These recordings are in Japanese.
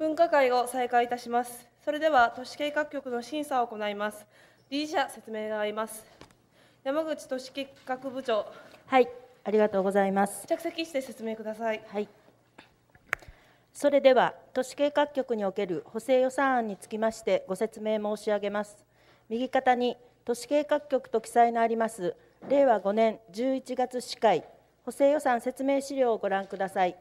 分科会を再開いたします。それでは都市計画局の審査を行います。理事者説明があります。山口都市計画部長。はい、ありがとうございます。着席して説明ください。はい。それでは都市計画局における補正予算案につきましてご説明申し上げます。右肩に都市計画局と記載のあります令和5年11月市会補正予算説明資料をご覧ください。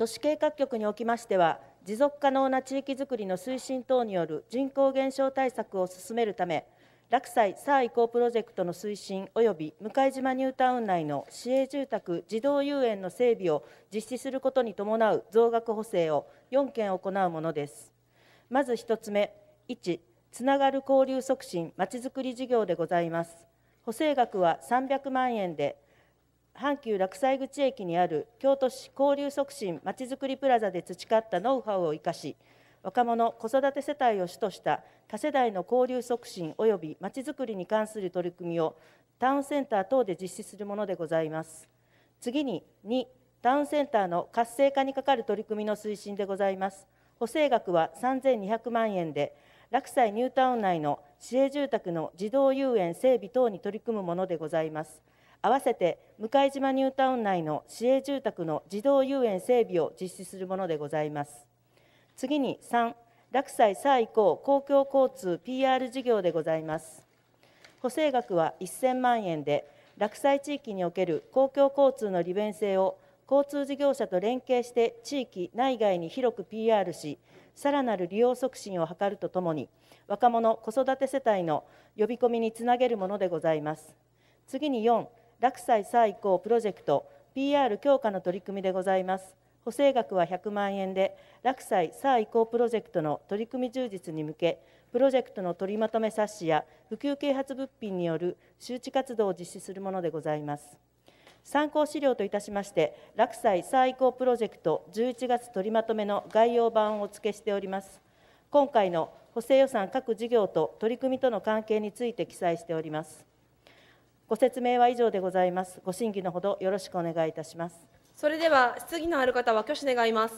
都市計画局におきましては持続可能な地域づくりの推進等による人口減少対策を進めるため落西佐移行プロジェクトの推進及び向島ニュータウン内の市営住宅児童遊園の整備を実施することに伴う増額補正を4件行うものですまず1つ目1つながる交流促進まちづくり事業でございます補正額は300万円で阪急洛西口駅にある京都市交流促進まちづくりプラザで培ったノウハウを生かし若者子育て世帯を主とした多世代の交流促進及びまちづくりに関する取り組みをタウンセンター等で実施するものでございます次に2タウンセンターの活性化にかかる取り組みの推進でございます補正額は3200万円で落西ニュータウン内の市営住宅の児童遊園整備等に取り組むものでございます合わせて向島ニュータウン内の市営住宅の児童遊園整備を実施するものでございます。次に3、落西再移行公共交通 PR 事業でございます。補正額は1000万円で、落西地域における公共交通の利便性を交通事業者と連携して地域内外に広く PR し、さらなる利用促進を図るとともに、若者・子育て世帯の呼び込みにつなげるものでございます。次に4、落西最高プロジェクト PR 強化の取り組みでございます。補正額は100万円で、落西最行プロジェクトの取り組み充実に向け、プロジェクトの取りまとめ冊子や普及啓発物品による周知活動を実施するものでございます。参考資料といたしまして、落西最行プロジェクト11月取りまとめの概要版をお付けしております。今回の補正予算各事業と取り組みとの関係について記載しております。ご説明は以上でございます。ご審議のほどよろしくお願いいたします。それでは、質疑のある方は挙手願います。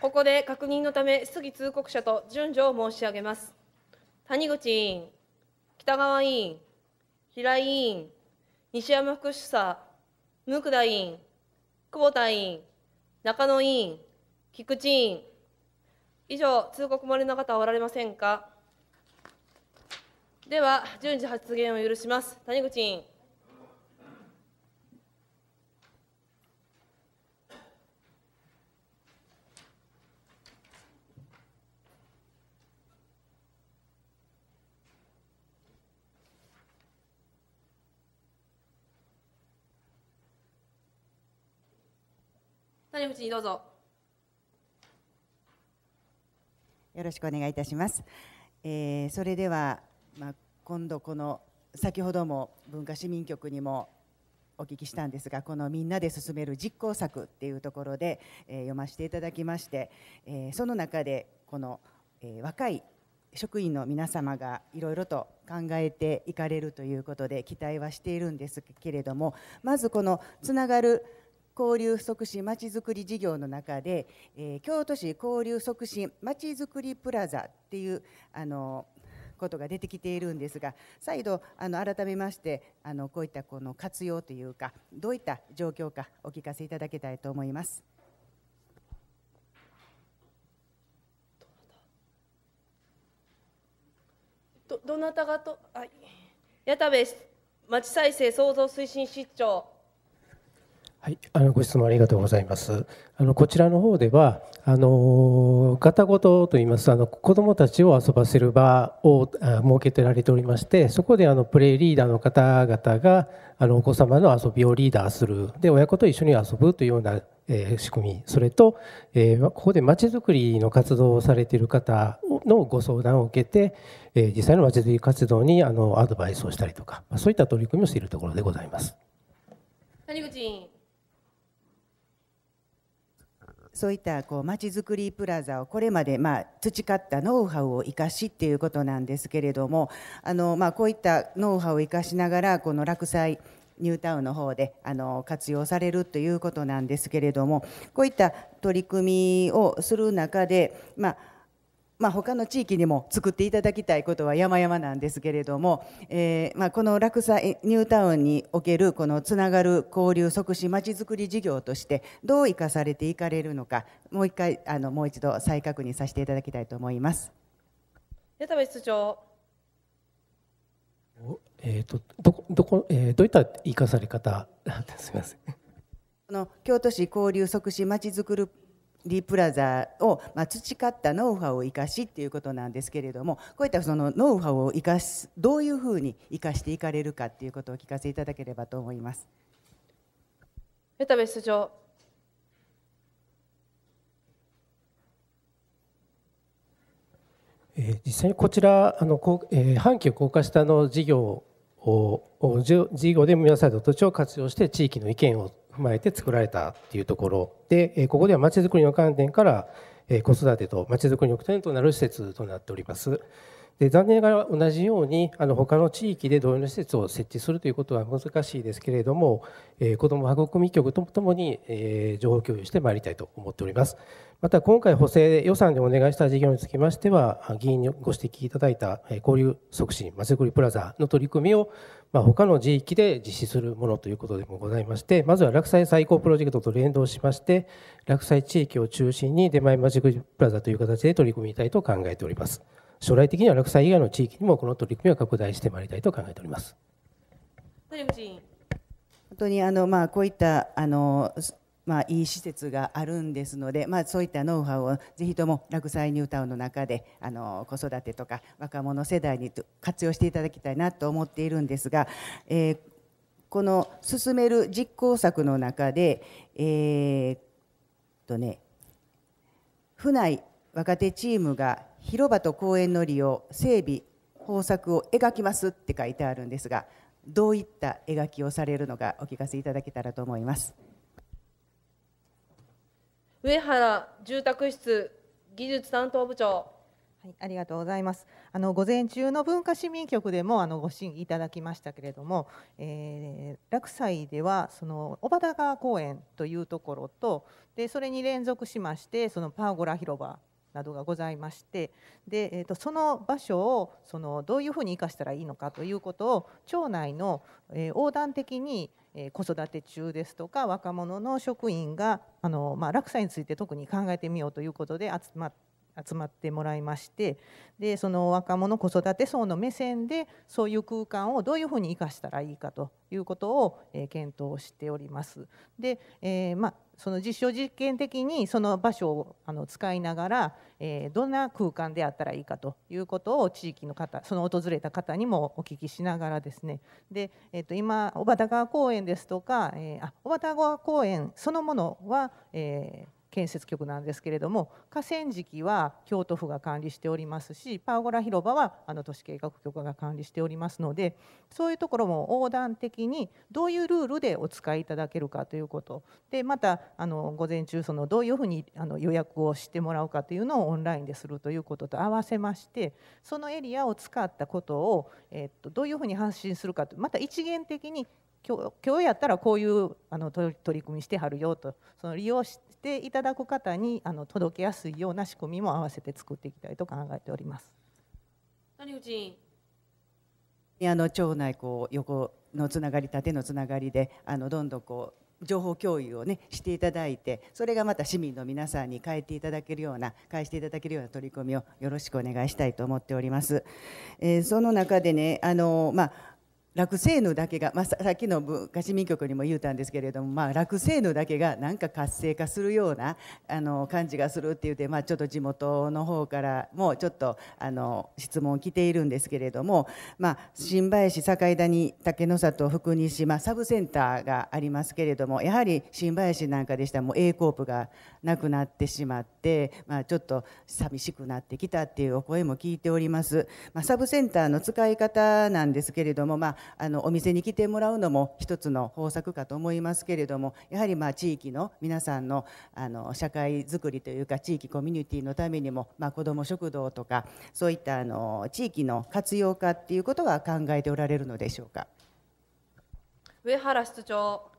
ここで確認のため、質疑通告者と順序を申し上げます。谷口委員、北川委員、平井委員、西山副主査、無田委員、久保田委員、中野委員、菊池委員以上通告漏れの方おられませんかでは順次発言を許します谷口委員谷口にどうぞ。よろしくお願いいたします。えー、それでは、まあ、今度この先ほども文化市民局にもお聞きしたんですがこの「みんなで進める実行策」っていうところで、えー、読ませていただきまして、えー、その中でこの、え若い職員の皆様がいろいろと考えていかれるということで期待はしているんですけれどもまずこのつながる「交流促進まちづくり事業の中で、えー、京都市交流促進まちづくりプラザっていうあのことが出てきているんですが再度あの改めましてあのこういったこの活用というかどういった状況かお聞かせいただきたいと思います。どどなたがと、あ矢田部町再生創造推進室長はい、あのご質問ありがとうございます。あのこちらの方ではあのガタゴといいますあの子どもたちを遊ばせる場を設けてられておりましてそこであのプレイリーダーの方々があのお子様の遊びをリーダーするで親子と一緒に遊ぶというような、えー、仕組みそれと、えー、ここでまちづくりの活動をされている方のご相談を受けて、えー、実際のまちづくり活動にあのアドバイスをしたりとか、まあ、そういった取り組みをしているところでございます。谷口そういったこうまちづくりプラザをこれまでまあ培ったノウハウを生かしっていうことなんですけれどもあのまあこういったノウハウを生かしながらこの落栽ニュータウンの方であの活用されるということなんですけれどもこういった取り組みをする中でまあまあ、他の地域にも作っていただきたいことは山々なんですけれども、えーまあ、この落差ニュータウンにおけるこのつながる交流促進まちづくり事業としてどう生かされていかれるのかもう一回あのもう一度再確認させていただきたいと思います。矢田部室長えーと、どこどこ、えー、どういった生かされ方すみません。この京都市交流促進まちづくりリープラザを、まあ、培ったノウハウを生かしっていうことなんですけれどもこういったそのノウハウを生かすどういうふうに生かしていかれるかっていうことをお聞かせいただければと思います。ベタベス上実際にこちらあの、えー、半期を高架下の事業を事業で皆さんと土地を活用して地域の意見を踏まえて作られたっていうところでここではまちづくりの観点から子育てとまちづくりの拠点となる施設となっております。で残念ながら同じようにあの他の地域で同様の施設を設置するということは難しいですけれども、えー、子ども育み局とともに、えー、情報共有してまいりたいと思っております。また今回補正予算でお願いした事業につきましては議員にご指摘いただいた交流促進まちづくりプラザの取り組みをまあ、他の地域で実施するものということでもございましてまずは落栽最高プロジェクトと連動しまして落栽地域を中心に出前まちづくりプラザという形で取り組みたいと考えております。将来的には落栽以外の地域にもこの取り組みを拡大してまいりたいと考えております。本当にあの、まあ、こういったあのまあ、いい施設があるんですので、まあ、そういったノウハウをぜひとも落西ニュータウンの中であの子育てとか若者世代に活用していただきたいなと思っているんですが、えー、この進める実行策の中で、えー、とね、府内若手チームが広場と公園の利用整備方策を描きますって書いてあるんですがどういった描きをされるのかお聞かせいただけたらと思います上原住宅室技術担当部長はい、ありがとうございます。あの午前中の文化市民局でもあのご審議いただきましたけれども、えー、落西ではその小畑川公園というところとでそれに連続しましてそのパーゴラ広場などがございましてで、えー、とその場所をそのどういうふうに生かしたらいいのかということを町内の、え横断的に子育て中ですとか若者の職員があの、まあ、落差について特に考えてみようということで集まって集まってもらいましてでその若者子育て層の目線でそういう空間をどういうふうに生かしたらいいかということを、え検討しております。で、えー、まその実証実験的にその場所をあの使いながら、えどんな空間であったらいいかということを地域の方その訪れた方にもお聞きしながらですねで、えっと今小幡川公園ですとか、えあ小幡川公園そのものは、えー建設局なんですけれども河川敷は京都府が管理しておりますしパーゴラ広場はあの都市計画局が管理しておりますのでそういうところも横断的にどういうルールでお使いいただけるかということでまたあの午前中そのどういうふうにあの予約をしてもらうかというのをオンラインでするということと合わせましてそのエリアを使ったことを、えっと、どういうふうに発信するかとまた一元的に今日やったらこういうあの取り組みしてはるよとその利用していただく方にあの届けやすいような仕組みも合わせて作っていきたいと考えております。谷口委員あの町内こう横のつながり縦のつながりであのどんどんこう情報共有をねしていただいてそれがまた市民の皆さんに変えていただけるような返していただけるような取り組みをよろしくお願いしたいと思っております。えー、その中でねあのまあ落成のだけが、まあ、さっきの歌詞民局にも言うたんですけれども、まあ、落成のだけがなんか活性化するようなあの感じがするって言って、まあ、ちょっと地元の方からもちょっとあの質問来ているんですけれども、まあ、新林堺谷竹の里福西、まあ、サブセンターがありますけれどもやはり新林なんかでしたらもう A コープがなくなってしまって、まあ、ちょっと寂しくなってきたっていうお声も聞いております。まあ、サブセンターの使い方なんですけれども、まああのお店に来てもらうのも一つの方策かと思いますけれどもやはりまあ地域の皆さんのあの社会づくりというか地域コミュニティのためにも、まあ、子ども食堂とかそういったあの地域の活用化っていうことは考えておられるのでしょうか。上原室長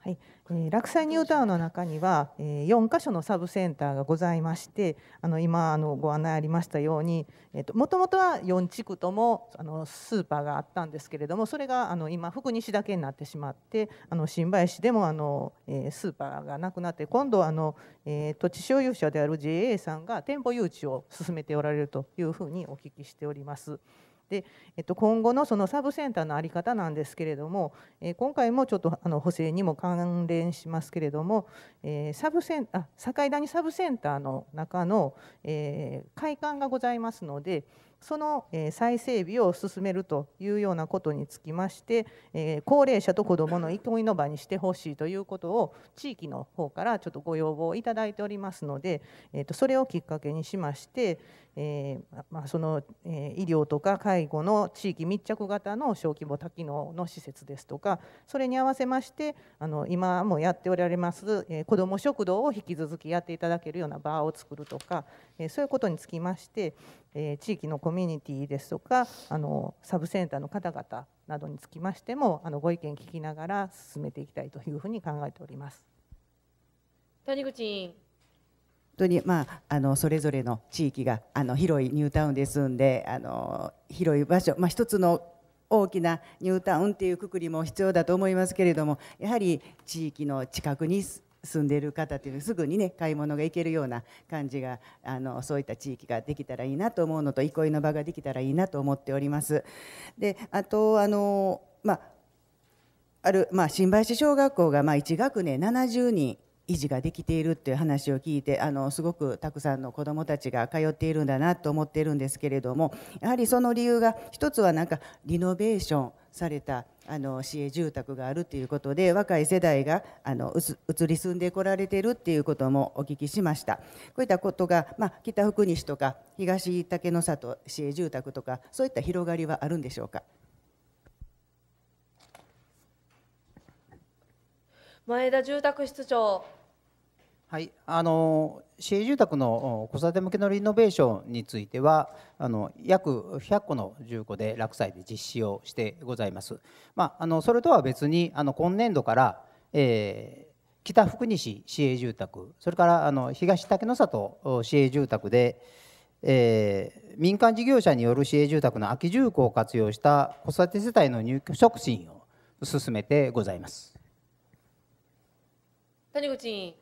はい、えー、落西ニュータウンの中には、えー、4か所のサブセンターがございましてあの今あのご案内ありましたようにもともとは4地区ともあのスーパーがあったんですけれどもそれがあの今福西だけになってしまってあの新林市でもあの、えー、スーパーがなくなって今度あの、えー、土地所有者である JA さんが店舗誘致を進めておられるというふうにお聞きしております。で、えっと、今後のそのサブセンターの在り方なんですけれども、え今回もちょっとあの補正にも関連しますけれども、えサブセンあ境谷サブセンターの中の、え会館がございますので、その再整備を進めるというようなことにつきまして、高齢者と子どもの憩いの場にしてほしいということを地域の方からちょっとご要望をいただいておりますので、それをきっかけにしまして、えー、まあ、その、えー、医療とか介護の地域密着型の小規模多機能の施設ですとかそれに合わせましてあの今もやっておられます、えー、子ども食堂を引き続きやっていただけるようなバーを作るとか、えそういうことにつきまして、え地域のコミュニティですとかあのサブセンターの方々などにつきましてもあのご意見聞きながら進めていきたいというふうに考えております。谷口当に、まあ、あのそれぞれの地域があの広いニュータウンですんであの広い場所、まあ、一つの大きなニュータウンっていうくくりも必要だと思いますけれどもやはり地域の近くに住んでいる方っていうすぐにね買い物が行けるような感じがあのそういった地域ができたらいいなと思うのと憩いの場ができたらいいなと思っております。であとあの、まあある、まあ、新林小学校がまあ1学年70人維持ができているっていう話を聞いてあのすごくたくさんの子どもたちが通っているんだなと思っているんですけれどもやはりその理由が一つはなんかリノベーションされたあの市営住宅があるということで若い世代があの移り住んでこられているということもお聞きしましたこういったことが、まあ、北福西とか東竹の里市営住宅とかそういった広がりはあるんでしょうか前田住宅室長はい、あの市営住宅の子育て向けのリノベーションについてはあの約100個の住戸で落栽で実施をしてございます。まあ、あのそれとは別にあの今年度から、えー北福西市営住宅それからあの東竹の里市営住宅で、えー、民間事業者による市営住宅の空き住戸を活用した子育て世帯の入居促進を進めてございます谷口委員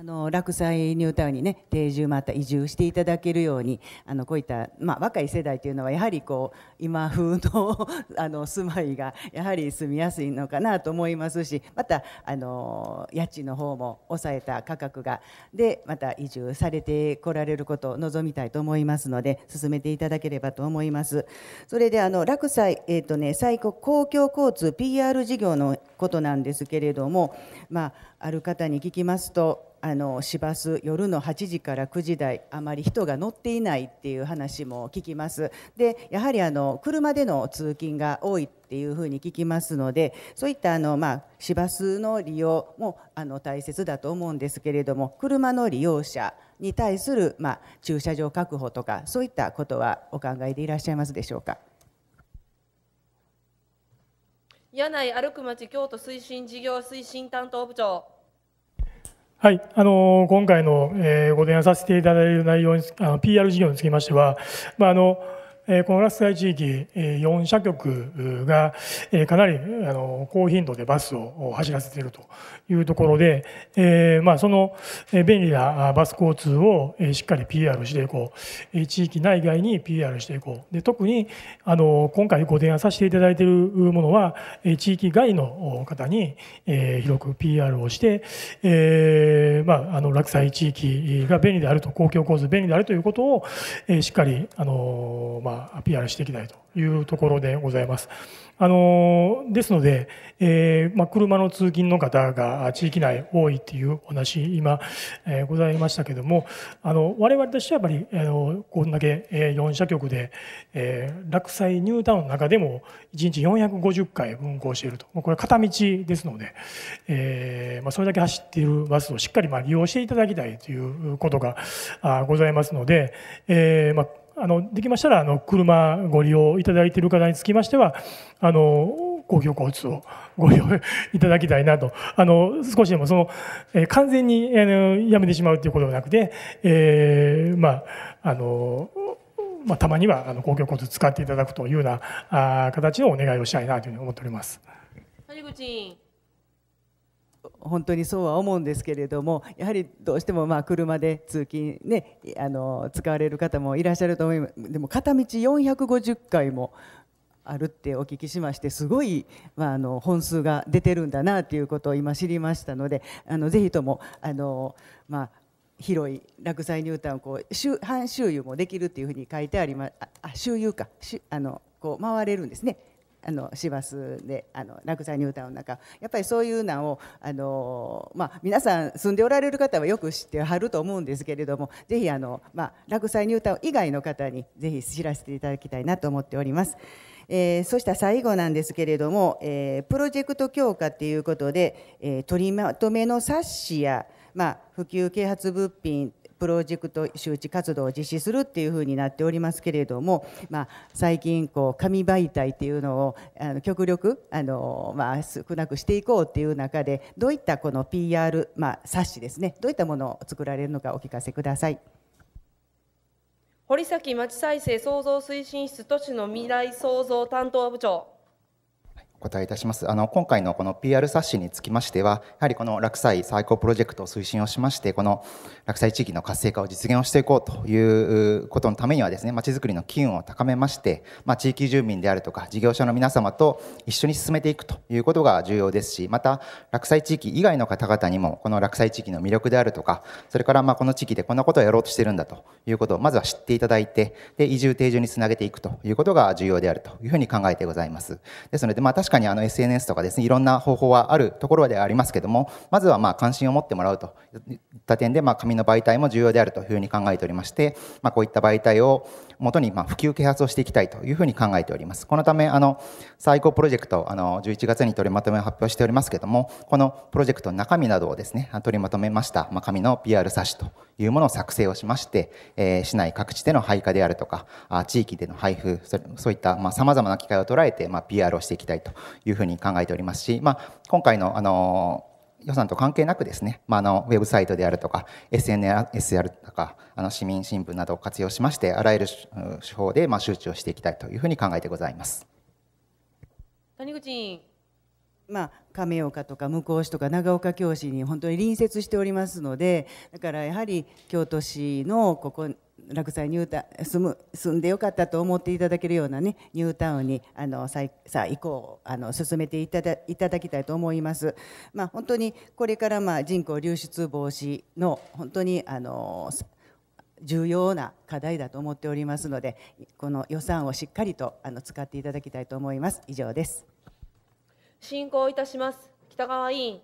あの落西ニュータウンにね定住また移住していただけるようにあのこういった、まあ、若い世代というのはやはりこう今風の あの住まいがやはり住みやすいのかなと思いますしまたあの家賃の方も抑えた価格がでまた移住されてこられることを望みたいと思いますので進めていただければと思います。それであの落西、えーとね、最高公共交通 PR 事業のことなんですけれども、まあ、ある方に聞きますとあの市バス夜の8時から9時台あまり人が乗っていないっていう話も聞きますでやはりあの車での通勤が多いっていうふうに聞きますのでそういったあの、まあ、市バスの利用もあの大切だと思うんですけれども車の利用者に対する、まあ、駐車場確保とかそういったことはお考えでいらっしゃいますでしょうか。柳井歩く町京都推進事業推進担当部長はい、あの今回の、えー、ご提案させていただいる内容にあの PR 事業につきましては、まああのこのラスサイ地域4社局がかなり高頻度でバスを走らせているというところで、まあ、その便利なバス交通をしっかり PR していこう地域内外に PR していこうで特にあの今回ご提案させていただいているものは地域外の方に広く PR をして、えーまあ、あの地域が便利であると公共交通便利であるということをしっかりあの、まあアピールしていきたいというところでございます。あのですので、えー、まあ、車の通勤の方が地域内多いっていうお話今、えー、ございましたけどもあの我々としてはやっぱりあのこんだけ、えー、4社局で、え落栽ニュータウンの中でも1日450回運行しているとこれ片道ですので、えまあ、それだけ走っているバスをしっかりま利用していただきたいということがございますので、えまああのできましたらあの車ご利用いただいている方につきましてはあの公共交通をご利用いただきたいなとあの少しでもその、えー、完全にあのやめてしまうということはなくて、えー、まああのまあ、たまにはあの公共交通使っていただくというようなあ形のお願いをしたいなというふうに思っております。谷口本当にそうは思うんですけれどもやはりどうしてもまあ車で通勤、ね、あの使われる方もいらっしゃると思いますでも片道450回もあるってお聞きしましてすごい、まあ、あの本数が出てるんだなということを今知りましたのであのぜひともあの、まあ、広い落栽入炭をこう周半周遊もできるっていうふうに書いてありますあ周遊かあのこう回れるんですね。あの市バスであの落座ニュータウンの中やっぱりそういうのをあの、まあ、皆さん住んでおられる方はよく知ってはると思うんですけれどもぜひあの、まあ、落座ニュータウン以外の方にぜひ知らせていただきたいなと思っております。えー、そした最後なんですけれども、えー、プロジェクト強化ということで、えー、取りまとめの冊子や、まあ、普及啓発物品プロジェクト周知活動を実施するっていうふうになっておりますけれども、まあ、最近こう紙媒体っていうのをあの極力あの、まあ、少なくしていこうっていう中でどういったこの PR、まあ、冊子ですねどういったものを作られるのかお聞かせください。堀崎町再生創造推進室都市の未来創造担当部長お答えいたします。あの、今回のこの PR 冊子につきましては、やはりこの落栽最高プロジェクトを推進をしまして、この落栽地域の活性化を実現をしていこうということのためにはですね、まちづくりの機運を高めまして、まあ、地域住民であるとか事業者の皆様と一緒に進めていくということが重要ですし、また、落栽地域以外の方々にも、この落栽地域の魅力であるとか、それからまあこの地域でこんなことをやろうとしてるんだということをまずは知っていただいて、で、移住定住につなげていくということが重要であるというふうに考えてございます。ですので、まあ確かにあの SNS とかですね、いろんな方法はあるところではありますけども、まずはまあ関心を持ってもらうといった点で、まあ、紙の媒体も重要であるというふうに考えておりまして、まあ、こういった媒体をもとにまあ普及啓発をしていきたいというふうに考えております。このため、あの、最高プロジェクト、あの、11月に取りまとめを発表しておりますけども、このプロジェクトの中身などをですね、取りまとめました、まあ、紙の PR 冊子というものを作成をしまして、え市内各地での配下であるとかあ地域での配布そういったさまざ、まな機会を捉えて、ま PR をしていきたいというふうに考えておりますし、まあ、今回の、あの予算と関係なくですね、まあ、あのウェブサイトであるとか SNS であるとかあの市民新聞などを活用しましてあらゆる手法でまあ周知をしていきたいというふうに考えてございます。谷口委員まあ、亀岡とか向こう市とか長岡京市に本当に隣接しておりますのでだからやはり京都市のここ落栽ニュータ住む住んでよかったと思っていただけるような、ね、ニュータウンにあのささ以降あの進めていただいただきたいと思います、まあ、本当にこれからまあ人口流出防止の本当にあの重要な課題だと思っておりますのでこの予算をしっかりとあの使っていただきたいと思います以上です。進行いたします。北川委員。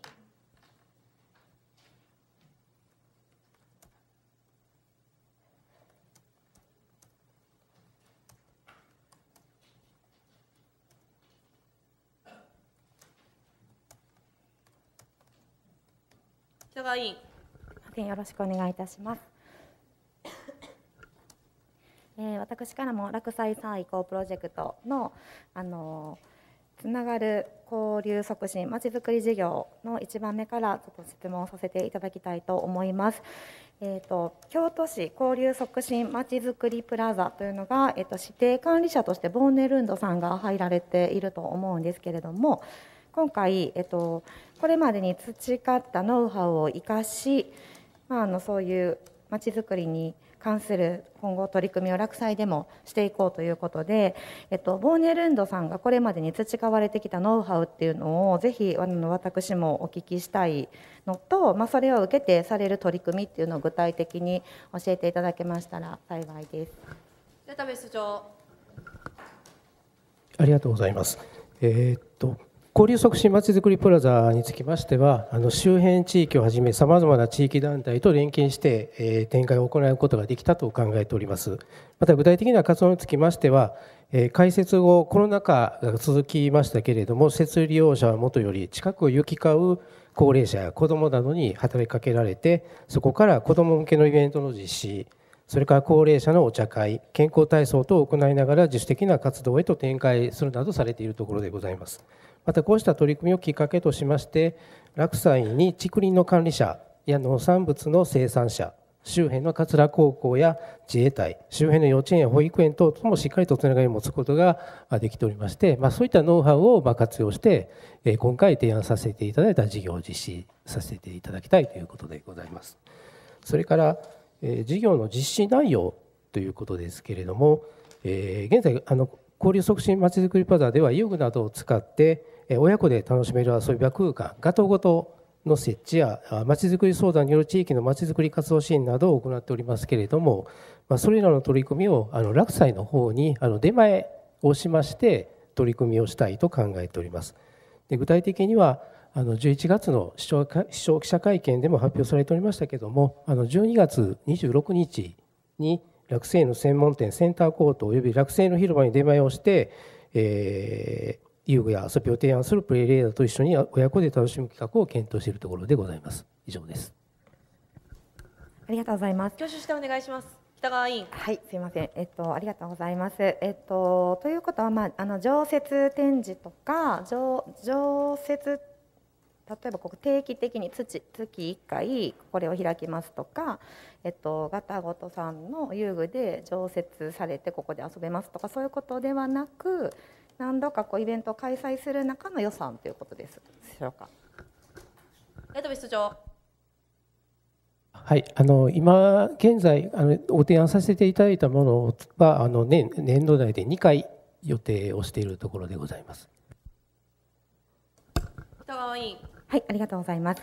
北川委員。よろしくお願いいたします。えー、私からも落栽3移行プロジェクトの、あのつながる交流促進まちづくり事業の1番目からちょっと質問させていただきたいと思います。えーと、京都市交流促進まちづくりプラザというのが、えーと、指定管理者としてボーネルンドさんが入られていると思うんですけれども今回、えーと、とこれまでに培ったノウハウを生かし、まあ、あのそういうまちづくりに関する今後取り組みを落栽でもしていこうということで、えっと、ボーネルンドさんがこれまでに培われてきたノウハウっていうのをぜひあの私もお聞きしたいのと、まあ、それを受けてされる取り組みっていうのを具体的に教えていただけましたら幸いです。ありがとうございます。えー、っと交流促進まちづくりプラザにつきましてはあの周辺地域をはじめさまざまな地域団体と連携して、えー、展開を行うことができたと考えておりますまた具体的な活動につきましては、えー、開設後コロナ禍が続きましたけれども施設利用者はもとより近くを行き交う高齢者や子どもなどに働きかけられてそこから子ども向けのイベントの実施それから高齢者のお茶会、健康体操等を行いながら自主的な活動へと展開するなどされているところでございます。またこうした取り組みをきっかけとしまして落栽に竹林の管理者や農産物の生産者周辺の桂高校や自衛隊周辺の幼稚園や保育園等ともしっかりとつながりを持つことができておりまして、まあ、そういったノウハウを活用して今回提案させていただいた事業を実施させていただきたいということでございます。それから事業の実施内容ということですけれども現在あの交流促進まちづくりプラザでは遊具などを使って親子で楽しめる遊び場空間ガトごとの設置やまちづくり相談による地域のまちづくり活動支援などを行っておりますけれども、まあ、それらの取り組みを落斎の方にあの出前をしまして取り組みをしたいと考えております。で具体的にはあの11月の市長記者会見でも発表されておりましたけれどもあの12月26日に落成の専門店センターコートおよび落成の広場に出前をして、えー、遊具や遊びを提案するプレイレーダーと一緒に親子で楽しむ企画を検討しているところでございます。以上です。ありがとうございます。挙手してお願いします。北川委員。はい、すみません。えっと、ありがとうございます。えっと、ということは、まあ、あの常設展示とか、常、常設。例えばここ定期的に土月1回これを開きますとか、えっと、ガタゴトさんの遊具で常設されてここで遊べますとかそういうことではなく何度かこうイベントを開催する中の予算ということですでしょうか。江戸室長はい、あの今現在あのご提案させていただいたものはあの年年度内で2回予定をしているところでございます。北川委員。はい、ありがとうございます。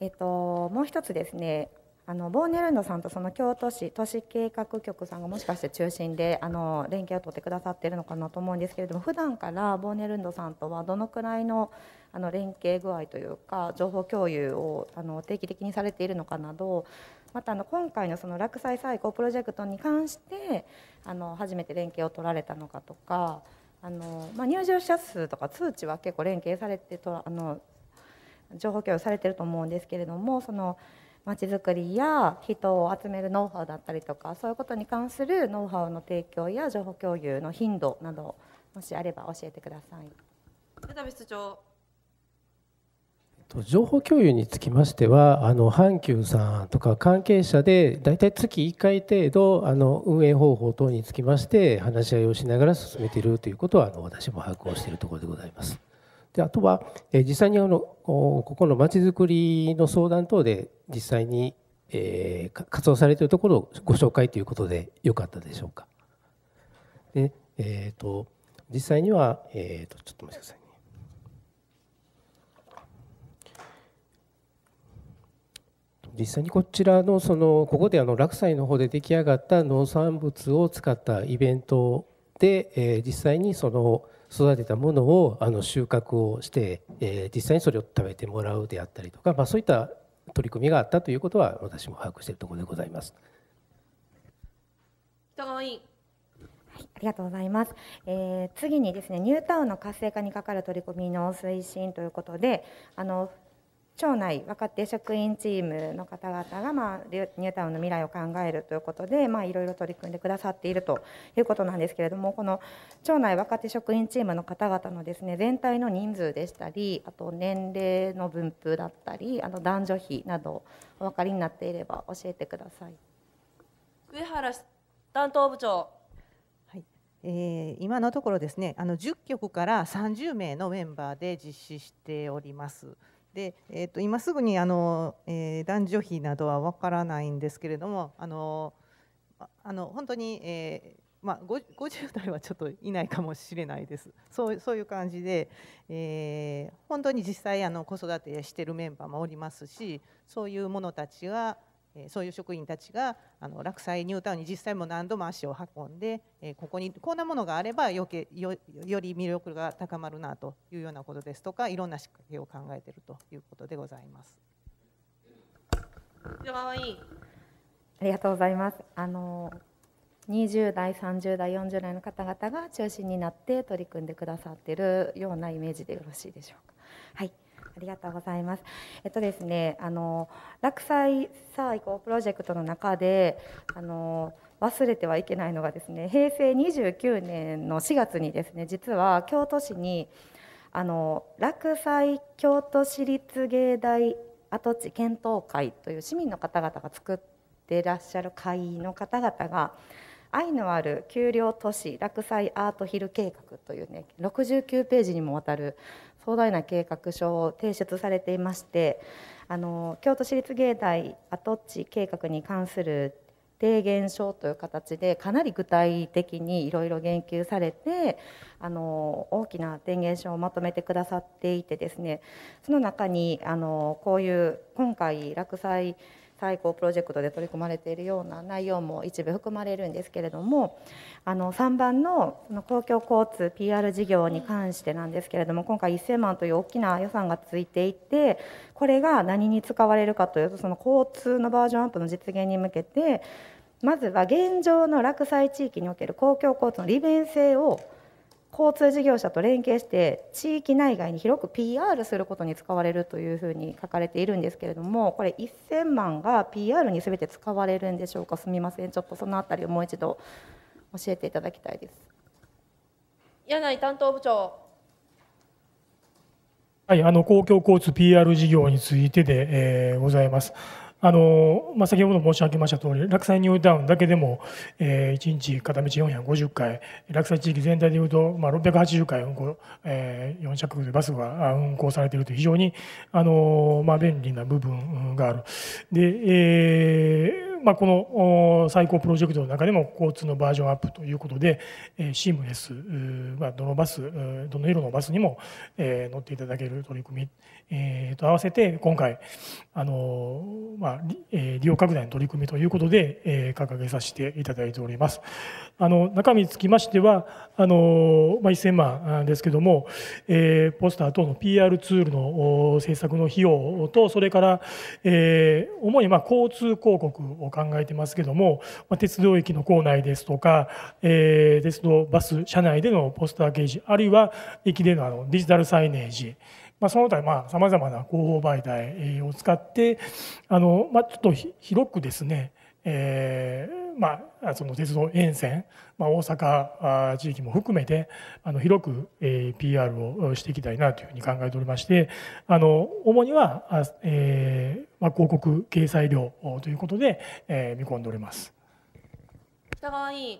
えっともう一つですね、あのボーネルンドさんとその京都市都市計画局さんがもしかして中心であの連携を取ってくださっているのかなと思うんですけれども普段からボーネルンドさんとはどのくらいのあの連携具合というか情報共有をあの定期的にされているのかなどまたあの今回のその落栽再興プロジェクトに関してあの初めて連携を取られたのかとかあの、まあ、入場者数とか通知は結構連携されてとあの情報共有されていると思うんですけれどもその。まちづくりや人を集めるノウハウだったりとかそういうことに関するノウハウの提供や情報共有の頻度などもしあれば教えてください。田部室長情報共有につきましてはあの阪急さんとか関係者で大体月1回程度あの運営方法等につきまして話し合いをしながら進めているということはあの私も把握をしているところでございます。であとは、え実際にあのここのまちづくりの相談等で実際に、えー、活動されているところをご紹介ということでよかったでしょうか。でえーと、実際には、えーと、ちょっと待ってください実際にこちらのそのここであの落斎の方で出来上がった農産物を使ったイベントで、え実際にその育てたものをあの収穫をして、えー、実際にそれを食べてもらうであったりとか、まあ、そういった取り組みがあったということは私も把握しているところでございます。人が多いありがとうございます、えー、次にですねニュータウンの活性化にかかる取り組みの推進ということであの町内若手職員チームの方々が、まあ、ニュータウンの未来を考えるということで、まあ、いろいろ取り組んでくださっているということなんですけれどもこの町内若手職員チームの方々のですね全体の人数でしたりあと年齢の分布だったりあの男女比などお分かりになっていれば教えてください。上原担当部長えー、今のところですねあの10局から30名のメンバーで実施しております。で、えー、と今すぐにあの、えー、男女比などは分からないんですけれどもあのあの本当に、えーまあ、50代はちょっといないかもしれないですそうそういう感じで、えー、本当に実際あの子育てしてるメンバーもおりますしそういう者たちはそういう職員たちがあの落栽ニュータウンに実際も何度も足を運んで、えここにこんなものがあればよけより魅力が高まるなというようなことですとかいろんな仕掛けを考えているということでございます。ありがとうございます。あの20代、30代、40代の方々が中心になって取り組んでくださっているようなイメージでよろしいでしょうか。はい、ありがとうございます。えっとですね、あの落栽さあ行こうプロジェクトの中で、あの忘れてはいけないのがですね、平成29年の4月にですね、実は京都市にあの落栽京都市立芸大跡地検討会という市民の方々が作っていらっしゃる会の方々が愛のある丘陵都市落栽アートヒル計画というね69ページにもわたる壮大な計画書を提出されていましてあの京都市立芸大跡地計画に関する提言書という形でかなり具体的にいろいろ言及されてあの大きな提言書をまとめてくださっていてですねその中にあのこういう今回落栽最高プロジェクトで取り組まれているような内容も一部含まれるんですけれどもあの3番のその公共交通 PR 事業に関してなんですけれども今回1000万という大きな予算がついていてこれが何に使われるかというとその交通のバージョンアップの実現に向けてまずは現状の落載地域における公共交通の利便性を交通事業者と連携して地域内外に広く PR することに使われるというふうに書かれているんですけれどもこれ1000万が PR に全て使われるんでしょうかすみませんちょっとその辺りをもう一度教えていただきたいです柳井担当部長はい、あの公共交通 PR 事業についてで、えー、ございます。あのまあ、先ほど申し上げました通り落差ニュータウンだけでも、えー、1日片道450回落差地域全体でいうと、まあ、680回運行、えー、4着でバスが運行されているという非常にあの、まあ、便利な部分がある。でえーまあ、この最高プロジェクトの中でも交通のバージョンアップということで、えシームレス、まあ、どのバスどの色のバスにも、え乗っていただける取り組み、えー、と合わせて今回あの、まあえー、利用拡大の取り組みということで、えー、掲げさせていただいております。あの中身につきましてはあの、まあ、1000万ですけども、えー、ポスター等の PR ツールの制作の費用とそれから、えー、主にまあ交通広告を考えてますけども、まあ、鉄道駅の構内ですとか、えー、鉄道バス車内でのポスター掲示あるいは駅でのあのデジタルサイネージまあ、その他さまざ、まな広報媒体を使ってあの、まあ、ちょっと広くですね、えーまあ、その鉄道沿線、まあ、大阪地域も含めてあの広く、えー、PR をしていきたいなというふうに考えておりましてあの主にはあ、えーまあ、広告掲載料ということで、えー、見込んでおります。北川委員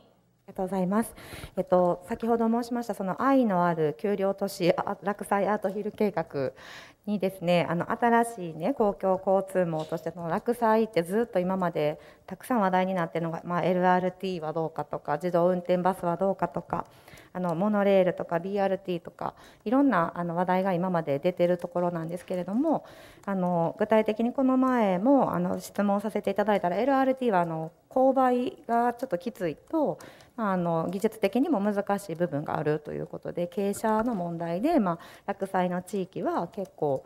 ありがとうございます。えっと、先ほど申しました、その愛のある丘陵都市落栽アートヒル計画にですね、あの新しいね、公共交通網として、の落栽ってずっと今までたくさん話題になってるのが、まあ、LRT はどうかとか、自動運転バスはどうかとか、あのモノレールとか BRT とかいろんなあの話題が今まで出てるところなんですけれどもあの具体的にこの前もあの質問させていただいたら LRT はあの勾配がちょっときついと、あ、あの技術的にも難しい部分があるということで傾斜の問題で、まあ、落栽の地域は結構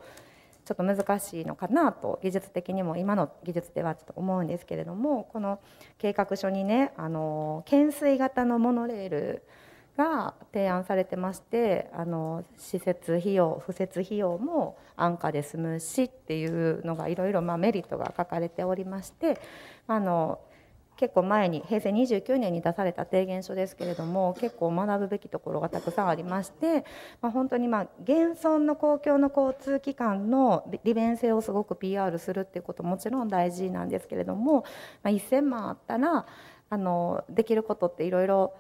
ちょっと難しいのかなと技術的にも今の技術ではちょっと思うんですけれどもこの計画書にねあの懸垂型のモノレールが提案されてましてあの施設費用敷設費用も安価で済むしっていうのがいろいろメリットが書かれておりましてあの結構前に平成29年に出された提言書ですけれども結構学ぶべきところがたくさんありまして、まあ、本当にまあ現存の公共の交通機関の利便性をすごく PR するっていうことももちろん大事なんですけれども、まあ、1,000万あったらあのできることっていろいろ。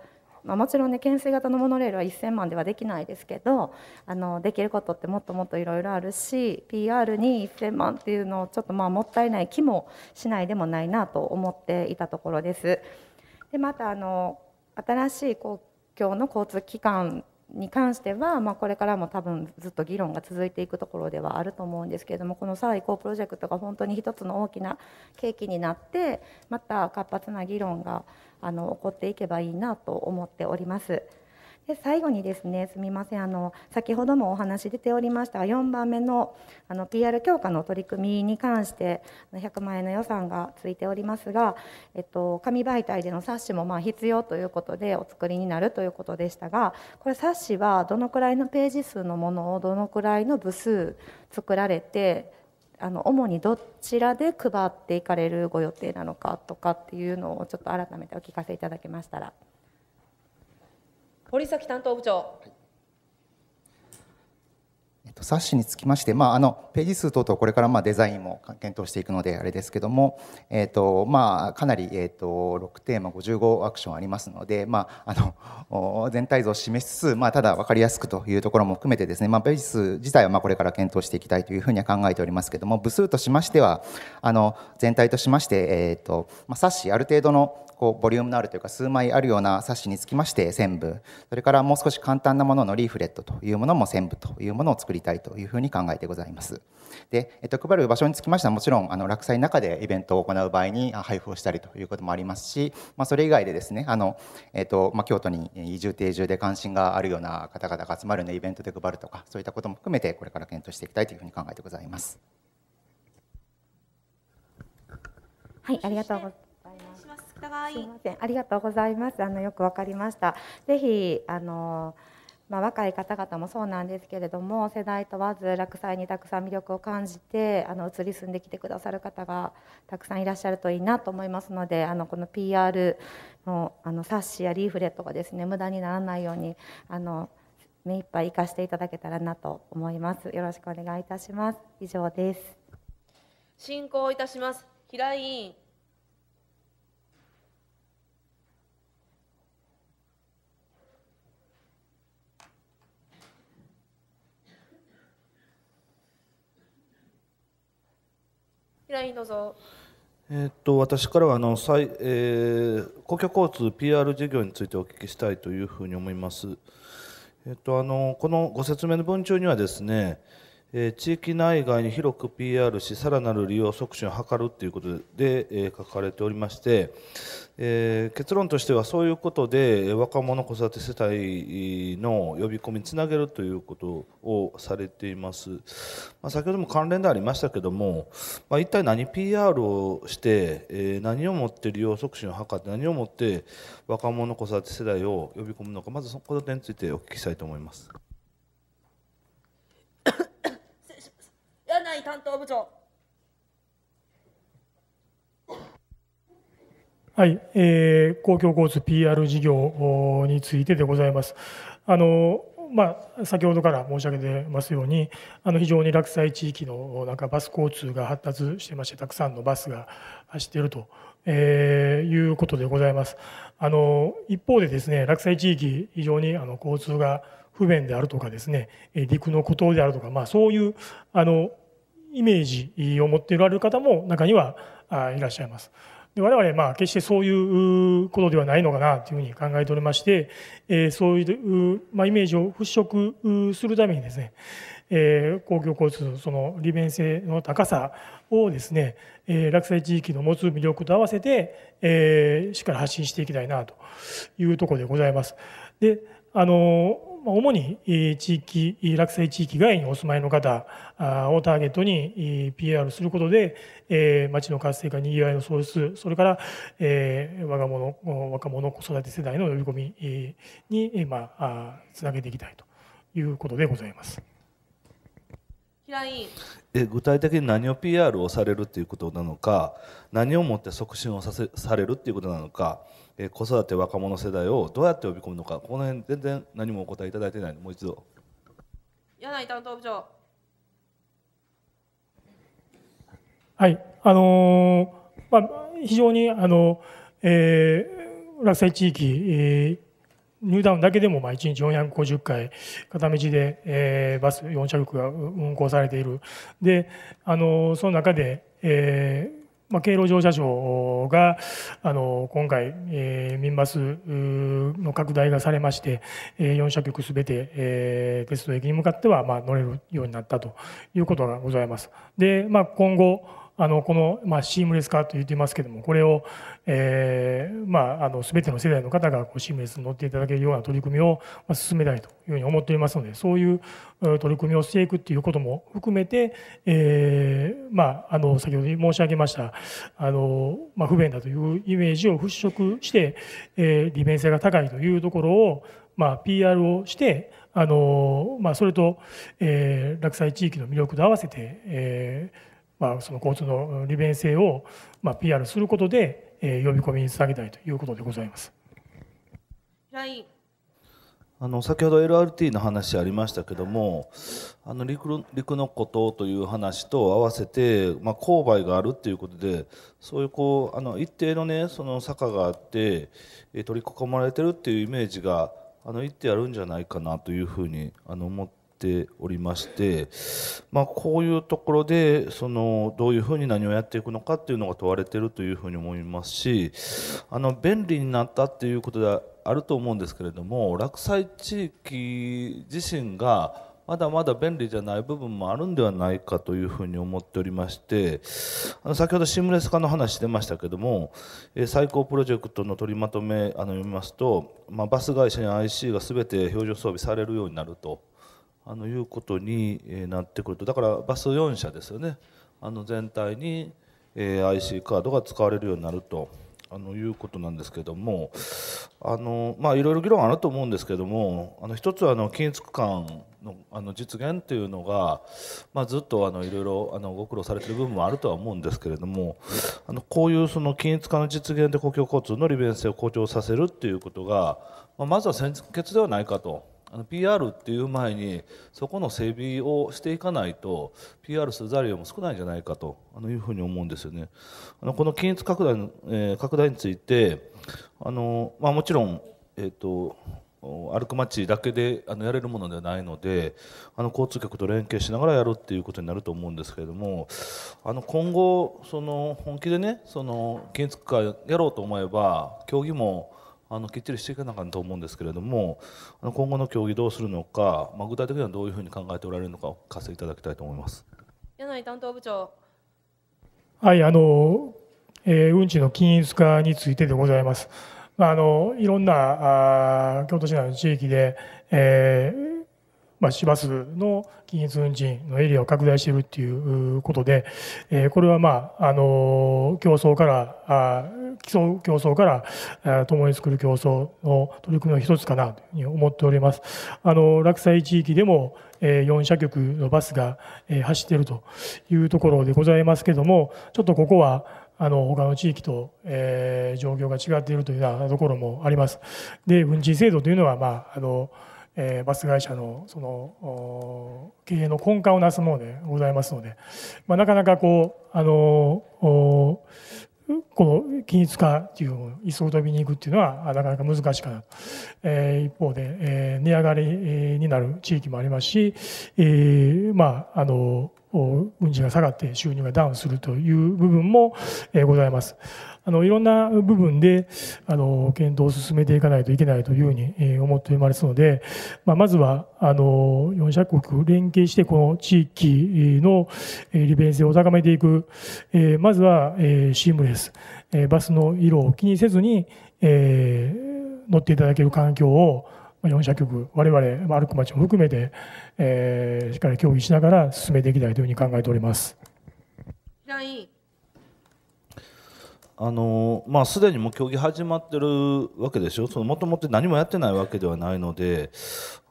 まあ、もちろんね県水型のモノレールは1000万ではできないですけどあのできることってもっともっといろいろあるし PR に1000万っていうのをちょっとまあもったいない気もしないでもないなと思っていたところです。でまたあの新しい公共の交通機関に関しては、まあ、これからも多分ずっと議論が続いていくところではあると思うんですけれどもこの「さあ行こう」プロジェクトが本当に一つの大きな契機になってまた活発な議論があの起こっていけばいいなと思っております。で最後にですねすみませんあの先ほどもお話出ておりました4番目のあの PR 強化の取り組みに関して100万円の予算がついておりますが、えっと、紙媒体での冊子もま必要ということでお作りになるということでしたがこれ冊子はどのくらいのページ数のものをどのくらいの部数作られてあの主にどちらで配っていかれるご予定なのかとかっていうのをちょっと改めてお聞かせいただけましたら堀崎担当部長と、冊子につきまして、まあ、あのページ数等々これからまあデザインも検討していくのであれですけども、えーとまあ、かなり、えーと、6テーマ55アクションありますので、まあ、あの全体像を示しつつ、まあ、ただ分かりやすくというところも含めてですね、まあ、ページ数自体はまあこれから検討していきたいというふうには考えておりますけども部数としましてはあの全体としまして、えーとまあ、冊子ある程度のこうボリュームのあるというか数枚あるような冊子につきまして全部それからもう少し簡単なもののリーフレットというものも全部というものを作りたいというふうに考えてございますで、えっと、配る場所につきましてはもちろんあの落栽の中でイベントを行う場合に配布をしたりということもありますし、まあ、それ以外でですねあの、えっとまあ、京都に移住定住で関心があるような方々が集まるようなイベントで配るとかそういったことも含めてこれから検討していきたいというふうに考えてございます。はい、ありがとうございます。はい、すみません、ありがとうございます。あのよくわかりました。ぜひあの。まあ、若い方々もそうなんですけれども世代問わず落差にたくさん魅力を感じてあの移り住んできてくださる方がたくさんいらっしゃるといいなと思いますのであのこの PR のあの冊子やリーフレットがですね無駄にならないようにあの目いっぱい生かしていただけたらなと思いますよろしくお願いいたします以上です進行いたします平井委員平井どうぞ。えー、っと私からはあの、えー、公共交通 PR 事業についてお聞きしたいというふうに思います。えっとあのこのご説明の文中にはですね、えー、地域内外に広く PR しさらなる利用促進を図るということで、えー、書かれておりましてえー、結論としてはそういうことで若者子育て世帯の呼び込みにつなげるということをされています、まあ、先ほども関連でありましたけども、まあ、一体何 PR をして、えー、何をもって利用促進を図って何をもって若者子育て世代を呼び込むのかまずそこの点についてお聞きしたいと思います 柳井担当部長はい、えー、公共交通 PR 事業についてでございます。あのまあ、先ほどから申し上げてますようにあの非常に落斎地域のなんかバス交通が発達してましてたくさんのバスが走っていると、えー、いうことでございますあの一方でですね落斎地域非常にあの交通が不便であるとかですね陸の孤島であるとか、まあ、そういうあのイメージを持っておられる方も中にはいらっしゃいます。で我々まあ決してそういうことではないのかなというふうに考えておりまして、えー、そういう、まあ、イメージを払拭するためにですね、えー、公共交通その利便性の高さをですね、えー、落西地域の持つ魅力と合わせて、えー、しっかり発信していきたいなというところでございます。であの主に地域、落成地域外にお住まいの方をターゲットに PR することで、町の活性化、にぎわいの創出、それから、我が物、若者子育て世代の呼び込みに、まあ、つなげていきたいということでございます。平井え具体的に何を PR をされるということなのか何をもって促進をさせされるということなのかえ子育て若者世代をどうやって呼び込むのかこの辺全然何もお答えいただいてないのもう一度柳井担当部長はいあのー、まあ、非常にあの、えー、落災地域、えーニューダウンだけでもまあ1日450回片道で、えー、バス4車両が運行されているであのその中で、えまあ、経路乗車場があの今回、えー、民バスの拡大がされまして、えー、4車局すべて、えー、鉄道駅に向かっては、まあ、乗れるようになったということがございます。でまあ、今後あのこの、まあ、シームレス化と言っていますけどもこれを、えーまあ、あの全ての世代の方がこうシームレスに乗っていただけるような取り組みを進めたいというふうに思っておりますのでそういう取り組みをしていくっていうことも含めて、えーまあ、あの先ほど申し上げましたあの、まあ、不便だというイメージを払拭して、えー、利便性が高いというところを、まあ、PR をしてあの、まあ、それと、えー、落栽地域の魅力と合わせて、えーまあ、その交通の利便性を、まあ、PR することで、えー、呼び込みにつなげたいということでございます。あの先ほど LRT の話ありましたけどもあの陸陸のことという話と合わせて、まあ、勾配があるっていうことでそういうこうあの一定の,、ね、その坂があって、え取り囲まれてるっていうイメージがあの一定あるんじゃないかなというふうにあの思って。ておりまして、まあ、こういうところでそのどういうふうに何をやっていくのかっていうのが問われてるというふうに思いますしあの便利になったっていうことであると思うんですけれども落栽地域自身がまだまだ便利じゃない部分もあるんではないかというふうに思っておりましてあの先ほどシームレス化の話出ましたけども、え最高プロジェクトの取りまとめあの読みますと、まあ、バス会社に IC が全て標準装備されるようになると。あのいうことになってくるとだからバス4社ですよねあの全体に IC カードが使われるようになるとあのいうことなんですけどもあの、まあ、いろいろ議論あると思うんですけどもあの一つはあの均一区間のあの実現というのが、まあ、ずっとあのいろいろあのご苦労されてる部分もあるとは思うんですけれどもあのこういうその均一化の実現で公共交通の利便性を向上させるっていうことが、まあ、まずは先決ではないかと。あの PR っていう前にそこの整備をしていかないと PR する材料も少ないんじゃないかとあのいうふうに思うんですよね。あのこの均一拡大の、えー、拡大についてあの、まあ、もちろん、えーと、と歩く街だけであのやれるものではないのであの交通局と連携しながらやるっていうことになると思うんですけれどもあの今後その本気でねその均一化やろうと思えば競技もあのきっちりしていかなあかんと思うんですけれども今後の協議どうするのか、まあ、具体的にはどういうふうに考えておられるのかお聞かせいただきたいと思います柳井担当部長はいあの、えー、運賃の均一化についてでございます。まあ、あのいろんなあ京都市内の地域で、えーまあ、市バスの均一運賃のエリアを拡大しているということで、えー、これは、まああの競争からあ競争から共に作る競争の取り組みの一つかなというふうに思っております。あの落西地域でも4車局のバスが走っているというところでございますけどもちょっとここはあの他の地域と、えー、状況が違っているというようなところもあります。で運賃制度というのは、まああのえー、バス会社のその経営の根幹をなすものでございますので、まあ、なかなかこうあのこの均一化という一層飛びに行くっていうのはなかなか難しいかな、えー、一方で、えー、値上がりになる地域もありますし、えー、まああの運賃が下がって収入がダウンするという部分も、えー、ございます。あのいろんな部分であの検討を進めていかないといけないというふうに思っておりますので、まあ、まずはあの4社国連携してこの地域の利便性を高めていく、えまずは、えシームレス、えバスの色を気にせずに、え乗っていただける環境を4社局我々歩く町も含めて、えしっかり協議しながら進めていきたいというふうに考えております。あのまあ、すでにも競技始まってるわけでしょもともと何もやってないわけではないので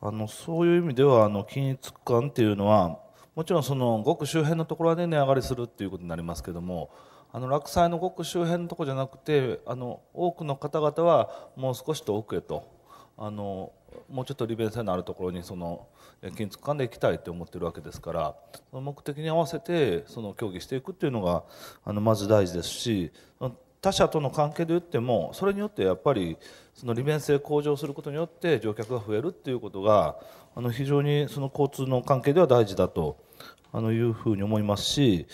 あのそういう意味ではあの均一感っていうのはもちろんそのごく周辺のところで値上がりするっていうことになりますけどもあの落栽のごく周辺のところじゃなくてあの多くの方々はもう少し遠くへとあのもうちょっと利便性のあるところにその金一んでいきたいと思ってるわけですからその目的に合わせてその協議していくっていうのがあのまず大事ですし他者との関係で言ってもそれによってやっぱりその利便性向上することによって乗客が増えるということがあの非常にその交通の関係では大事だとあのいうふうに思いますし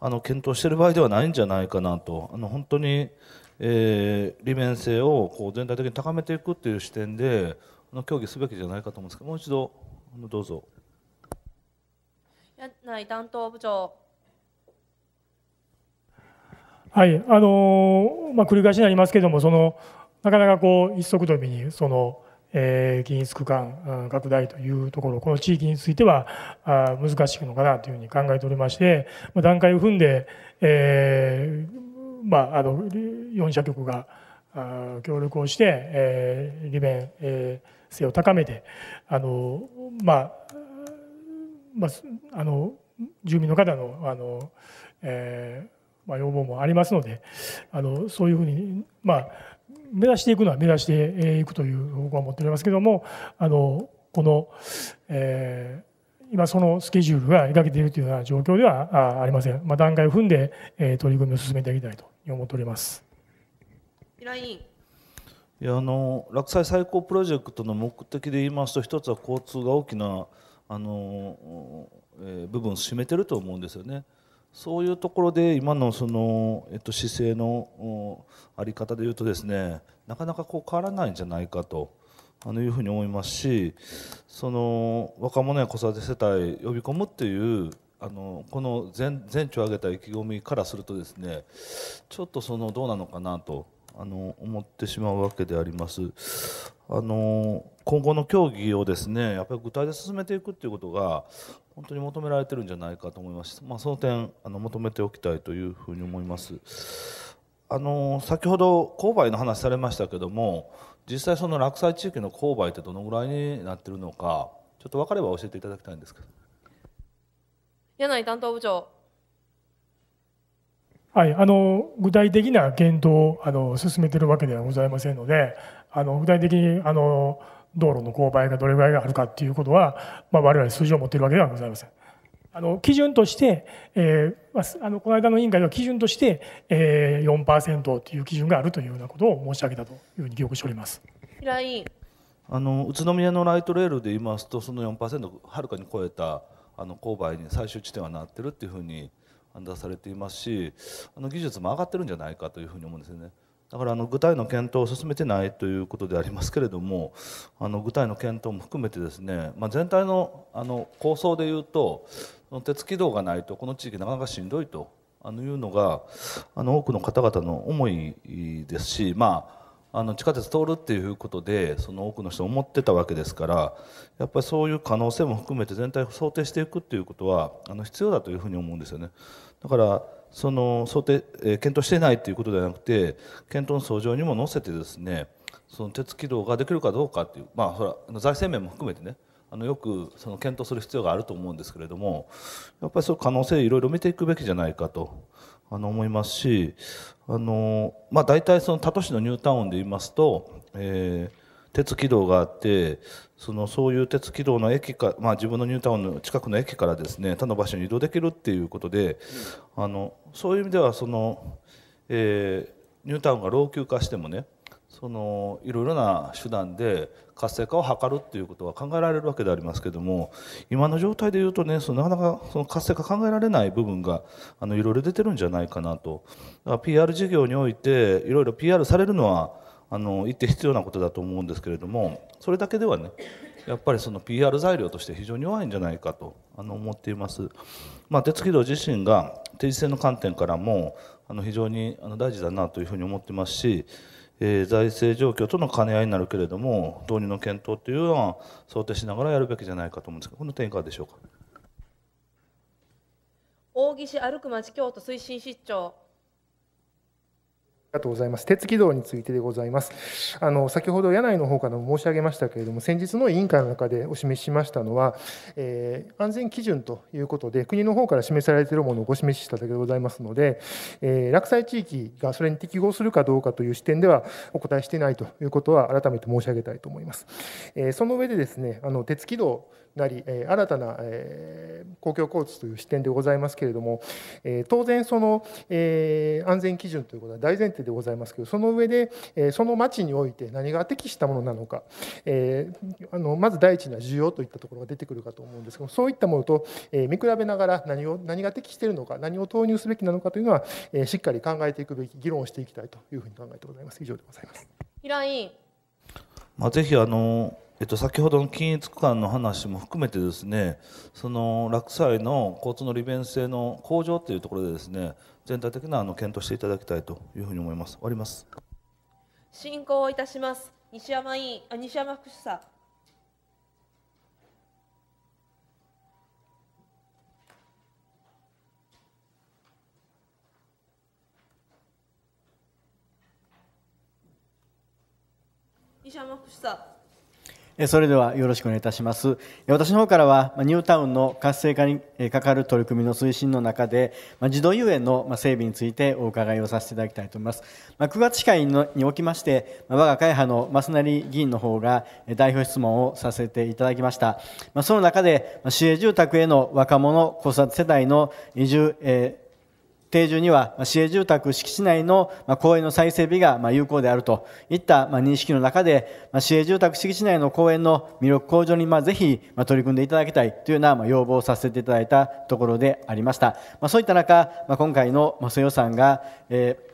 あの検討している場合ではないんじゃないかなとあの本当に、えー、利便性をこう全体的に高めていくっていう視点で協議すべきじゃないかと思うんですけどもう一度どうぞ。柳担当部長。はい、あのまあ、繰り返しになりますけれども、そのなかなかこう一足飛びにその、えー、均一区間拡大というところ、この地域についてはあ難しいのかなというふうに考えておりまして、まあ、段階を踏んで、えーまあ、あの4社局があ協力をして、えー、利便性を高めて、あのまあ、まあ、あの住民の方のあの、えーまあ、要望もありますのであのそういうふうに、まあ、目指していくのは目指していくという方向は持っておりますけどもあのこの、えー、今そのスケジュールが描けているというような状況ではありません、まあ、段階を踏んで、えー、取り組みを進めていきたいと思っております。平井委員いやあの落西最高プロジェクトの目的で言いますと一つは交通が大きなあの、えー、部分を占めてると思うんですよね。そういうところで今のその、えっと、姿勢のあり方でいうとですねなかなかこう変わらないんじゃないかとあのいうふうに思いますしその若者や子育て世帯呼び込むっていうあのこの全全を挙げた意気込みからするとですねちょっとそのどうなのかなとあの思ってしまうわけであります。あの今後の協議をですねやっぱり具体で進めていくっていうことが本当に求められてるんじゃないかと思います。まあ、その点あの求めておきたいというふうに思います。あの先ほど購買の話されましたけども実際その落栽地域の購買ってどのぐらいになってるのかちょっと分かれば教えていただきたいんですけど。柳井担当部長はい、あの具体的な検討をあの進めてるわけではございませんのであの具体的にあの道路の勾配がどれぐらいあるかということは、まあ、我々数字を持っているわけではございません。あの基準として、えー、あのこの間の委員会では基準として、えー、4%という基準があるというようなことを申し上げたというふうに記憶しております。平井あの宇都宮のライトレールで言いますとその4%をはるかに超えたあの勾配に最終地点はなってるっていうふうに判断されていますしあの技術も上がってるんじゃないかというふうに思うんですよね。だからあの具体の検討を進めてないということでありますけれどもあの具体の検討も含めてですね、まあ、全体のあの構想でいうと鉄軌道がないとこの地域なかなかしんどいというのがあの多くの方々の思いですしまああの地下鉄通るっていうことでその多くの人思ってたわけですからやっぱりそういう可能性も含めて全体を想定していくっていうことはあの必要だというふうに思うんですよね。だからその想定、えー、検討していないということではなくて検討の相乗にも載せてですねその鉄軌道ができるかどうかっていうまあほら財政面も含めてねあのよくその検討する必要があると思うんですけれどもやっぱりその可能性いろいろ見ていくべきじゃないかとあの思いますしあの、まあ、大体その他都市のニュータウンで言いますと、えー、鉄軌道があってそのそういう鉄軌道の駅か、まあ、自分のニュータウンの近くの駅からですね他の場所に移動できるっていうことで、うん、あのそういう意味ではその、えー、ニュータウンが老朽化してもねそのいろいろな手段で活性化を図るということは考えられるわけでありますけれども今の状態でいうとねそのなかなかその活性化考えられない部分があのいろいろ出てるんじゃないかなとだから PR 事業においていろいろ PR されるのはあの一定必要なことだと思うんですけれどもそれだけではねやっぱりその PR 材料として非常に弱いんじゃないかとあの思っています。まあ、鉄軌道自身が定時制の観点からもあの非常にあの大事だなというふうに思ってますしえー、財政状況との兼ね合いになるけれども導入の検討というのは想定しながらやるべきじゃないかと思うんですがこの点いかがでしょうか。大岸歩く町京都推進室長ありがとうございます。鉄軌道についてでございます。あの先ほど柳井の方からも申し上げましたけれども、先日の委員会の中でお示ししましたのは、えー、安全基準ということで国の方から示されているものをご示ししただけでございますので、えー、落栽地域がそれに適合するかどうかという視点ではお答えしていないということは改めて申し上げたいと思います。えー、その上でですね、あの鉄軌道なり、え新たな、え公共交通という視点でございますけれども、え当然その、え安全基準ということは大前提でございますけどその上で、えその町において何が適したものなのか、えあのまず第一には需要といったところが出てくるかと思うんですけどそういったものと、え見比べながら何を何が適しているのか何を投入すべきなのかというのは、えしっかり考えていくべき議論をしていきたいというふうに考えてございます。以上でございます。平井まあ、ぜひあのえっと、先ほどの均一区間の話も含めてですねその落差の交通の利便性の向上というところでですね全体的なあの検討していただきたいというふうに思います。終わります進行いたします西山委員あ西山副主査西山副主査それではよろしくお願いいたします。私の方からは、ニュータウンの活性化にかかる取り組みの推進の中で、児童遊園の整備についてお伺いをさせていただきたいと思います。9月市会におきまして、我が会派の増成議員の方が代表質問をさせていただきました。その中で、市営住宅への若者子育て世代の移住、えー定住には市営住宅敷地内の公園の再整備が有効であるといった認識の中で市営住宅敷地内の公園の魅力向上にぜひ取り組んでいただきたいというような要望をさせていただいたところでありましたそういった中今回の補正予算が、えー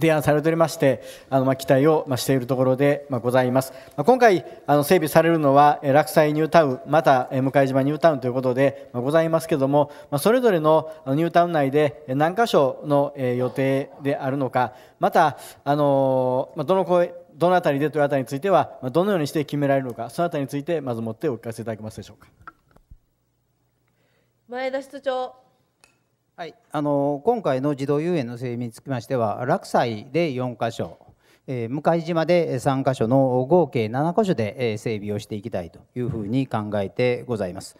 提案されておりましてあの、ま期待を、ましているところで、まございます、ま今回あの整備されるのは落西ニュータウンまた向島ニュータウンということで、まございますけれども、まそれぞれのニュータウン内で何箇所の予定であるのかまたあの、まどの声どの辺りでというあたりについてはどのようにして決められるのかそのあたりについてまずもってお聞かせいただけますでしょうか前田室長はい、あの今回の児童遊園の整備につきましては落西で4か所、えー、向島で3か所の合計7か所で整備をしていきたいというふうに考えてございます。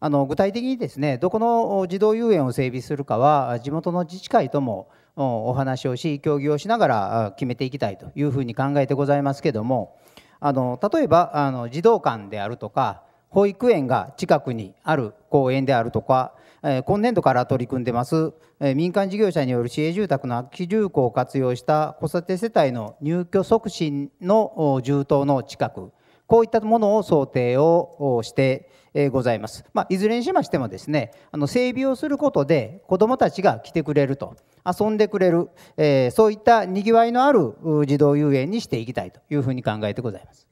あの具体的にですねどこの児童遊園を整備するかは地元の自治会ともお話をし協議をしながら決めていきたいというふうに考えてございますけれどもあの例えばあの児童館であるとか保育園が近くにある公園であるとか今年度から取り組んでます民間事業者による市営住宅の空き住戸を活用した子育て世帯の入居促進の住棟の近くこういったものを想定をしてございます、まあ、いずれにしましてもですねあの整備をすることで子どもたちが来てくれると遊んでくれる、えー、そういったにぎわいのある児童遊園にしていきたいというふうに考えてございます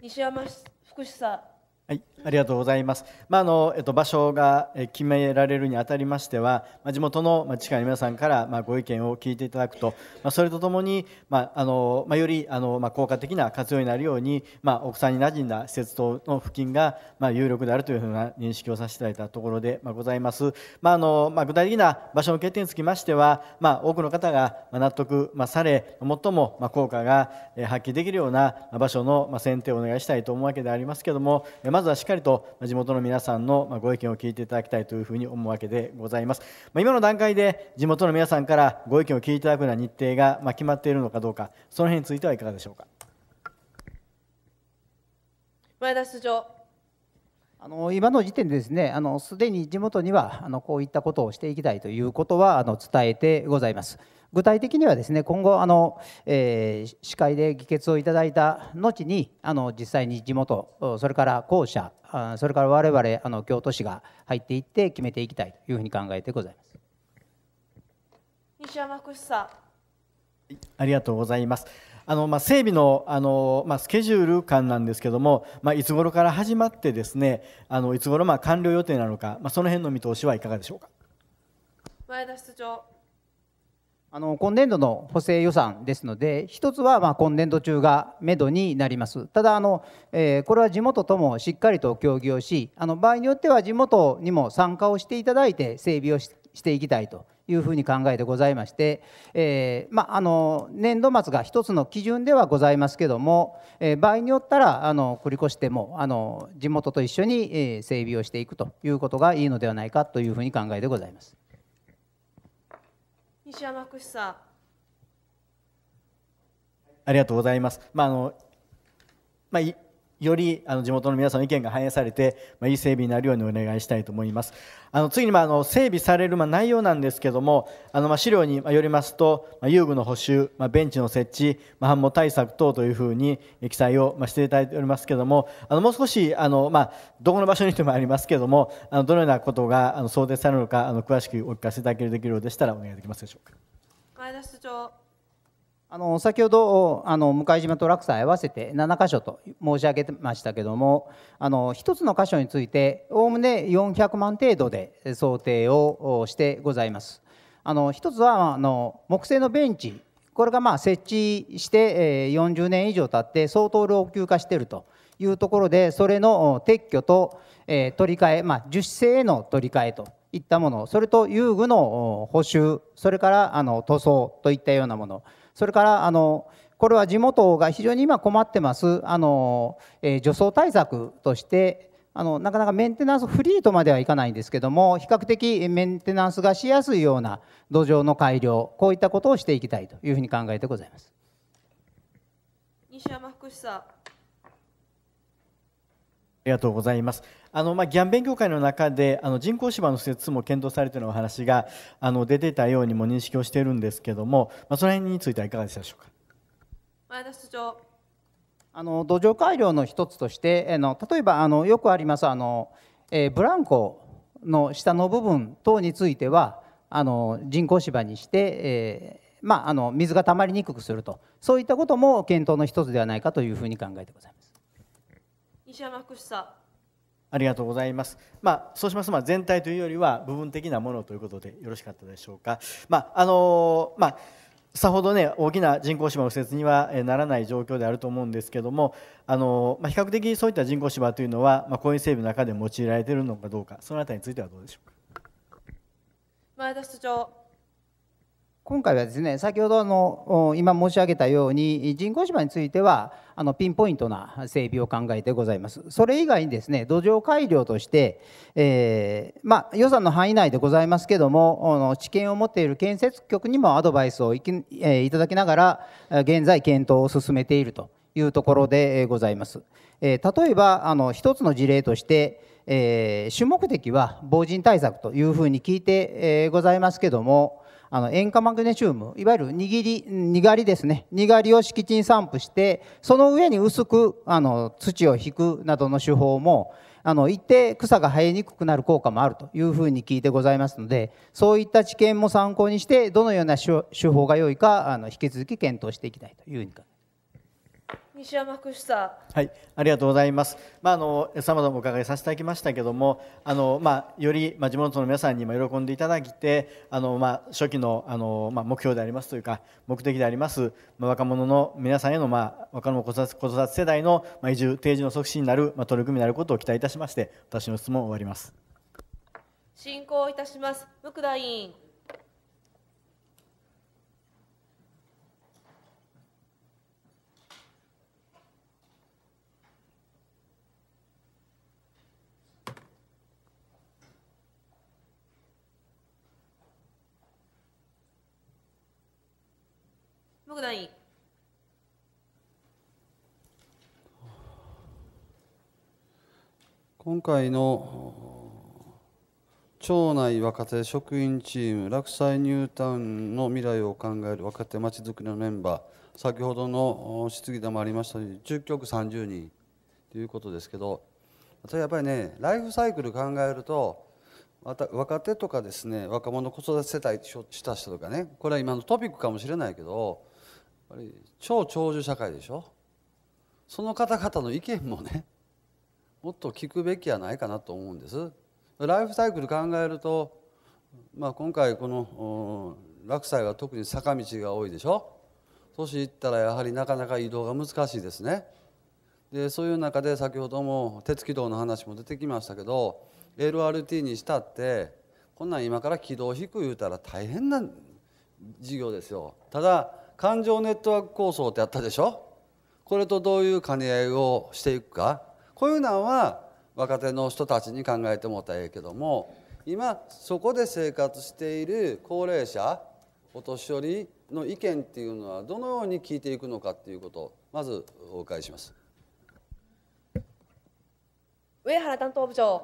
西山福祉はい、ありがとうございます。まあ、あの、えっと、場所が決められるにあたりましては、まあ、地元の、ま下の皆さんから、まあ、ご意見を聞いていただくと。まあ、それとともに、まあ、あの、まあ、より、あの、まあ、効果的な活用になるように。まあ、奥さんに馴染んだ施設等の付近が、まあ、有力であるというふうな認識をさせていただいたところで、まあ、ございます。まあ、あの、まあ、具体的な場所の決定につきましては、まあ、多くの方が、ま納得、まあ、され。最も、まあ、効果が発揮できるような場所の、まあ、選定をお願いしたいと思うわけでありますけれども。まあまずはしっかりと地元の皆さんのご意見を聞いていただきたいというふうに思うわけでございます、ま今の段階で地元の皆さんからご意見を聞いていただくような日程がま決まっているのかどうかその辺についてはいかがでしょうか前田室長あの今の時点でですねあのすでに地元にはあのこういったことをしていきたいということはあの伝えてございます。具体的にはですね今後あの、えー、司会で議決をいただいた後にあの実際に地元それから校舎それから我々あの京都市が入っていって決めていきたいというふうに考えてございます西山福さんありがとうございます。あのまあ、整備のあの、まあ、スケジュール感なんですけども、まあ、いつ頃から始まってですねあのいつ頃まあ完了予定なのか、まあ、その辺の見通しはいかがでしょうか前田室長あの今年度の補正予算ですので、1つはま今年度中がめどになります、ただあの、えー、これは地元ともしっかりと協議をし、あの場合によっては地元にも参加をしていただいて、整備をしていきたいというふうに考えてございまして、えー、まあの年度末が1つの基準ではございますけども、えー、場合によったらあの繰り越してもあの地元と一緒に整備をしていくということがいいのではないかというふうに考えてございます。西山福さんありがとうございます。まああのまあ、よりあの地元の皆さんの意見が反映されて、まあ、いい整備になるようにお願いしたいと思いますあの次に、まあ、あの整備される、まあ、内容なんですけどもあの、まあ、資料によりますと、まあ、遊具の補修、まあ、ベンチの設置、まあ、反応対策等というふうに記載を、まあ、していただいておりますけどもあのもう少しあの、まあ、どこの場所にでもありますけどもあのどのようなことがあの想定されるのかあの詳しくお聞かせいただけるできるようでしたらお願いできますでしょうか前田室長あの先ほどあの向島と落差合わせて7箇所と申し上げてましたけどもあの1つの箇所についておおむね400万程度で想定をしてございます。あの1つはあの木製のベンチこれがまあ設置して40年以上経って相当老朽化しているというところでそれの撤去と取り替え、まあ、樹脂製への取り替えといったものそれと遊具の補修それからあの塗装といったようなものそれからあのこれは地元が非常に今困ってますあの、えー、除草対策としてあのなかなかメンテナンスフリーとまではいかないんですけども比較的メンテナンスがしやすいような土壌の改良こういったことをしていきたいというふうに考えてございます西山福士さんありがとうございますあのまあギャンベン業界の中であの人工芝の施設も検討されているお話があの出ていたようにも認識をしているんですけども、まあ、その辺についてはいかがでしたでしょうか。前田室長あの土壌改良の一つとしてあの例えばあのよくありますあの、えー、ブランコの下の部分等についてはあの人工芝にして、えー、まあ、あの水がたまりにくくするとそういったことも検討の一つではないかというふうに考えてございます西山副さんありがとうございます。まあ、そうしますと、まあ、全体というよりは部分的なものということでよろしかったでしょうか。まあ、あのまあ、さほどね大きな人工芝の施設にはならない状況であると思うんですけどもあの、まあ、比較的そういった人工芝というのは、まあ、公園整備の中で用いられているのかどうかそのあたりについてはどうでしょうか前田室長今回はですね先ほどの今申し上げたように人工芝についてはあのピンポイントな整備を考えてございますそれ以外にですね土壌改良として、えー、まあ、予算の範囲内でございますけどもあの知見を持っている建設局にもアドバイスをい,、えいただきながら現在検討を進めているというところでございます、えー、例えばあの一つの事例としてえー、主目的は防塵対策というふうに聞いて、えございますけども、あの塩化マグネシウムいわゆるにりにがりですねにがりを敷地に散布してその上に薄くあの土を引くなどの手法もあの一定草が生えにくくなる効果もあるというふうに聞いてございますのでそういった知見も参考にしてどのような手法が良いかあの引き続き検討していきたいというふうに考えます。西山福さはい、ありがとうございます。まああの様々お伺いさせていただきましたけれども、あのまあよりまあ地元の皆さんにも喜んでいただきて、あのまあ初期のあのまあ目標でありますというか目的であります、まあ、若者の皆さんへのまあ若者子育て子育て世代のまあ移住定住の促進になるまあ取り組みになることを期待いたしまして、私の質問を終わります。進行いたします。福田委員。国団員。今回の町内若手職員チーム洛西ニュータウンの未来を考える若手まちづくりのメンバー先ほどの質疑でもありましたように10局30人ということですけど私やっぱりねライフサイクル考えるとまた若手とかですね若者子育て世帯した人とかねこれは今のトピックかもしれないけどぱり超長寿社会でしょその方々の意見もね もっと聞くべきやないかなと思うんですライフサイクル考えると、まあ、今回この落差は特に坂道が多いでしょ年行ったらやはりなかなか移動が難しいですねでそういう中で先ほども鉄軌道の話も出てきましたけど LRT にしたってこんなん今から軌道を引く言うたら大変な事業ですよただ感情ネットワーク構想ってやったでしょこれとどういう兼ね合いをしていくかこういうのは若手の人たちに考えてもらったらええけども今そこで生活している高齢者お年寄りの意見っていうのはどのように聞いていくのかっていうことをまずお伺いします。上原担当部長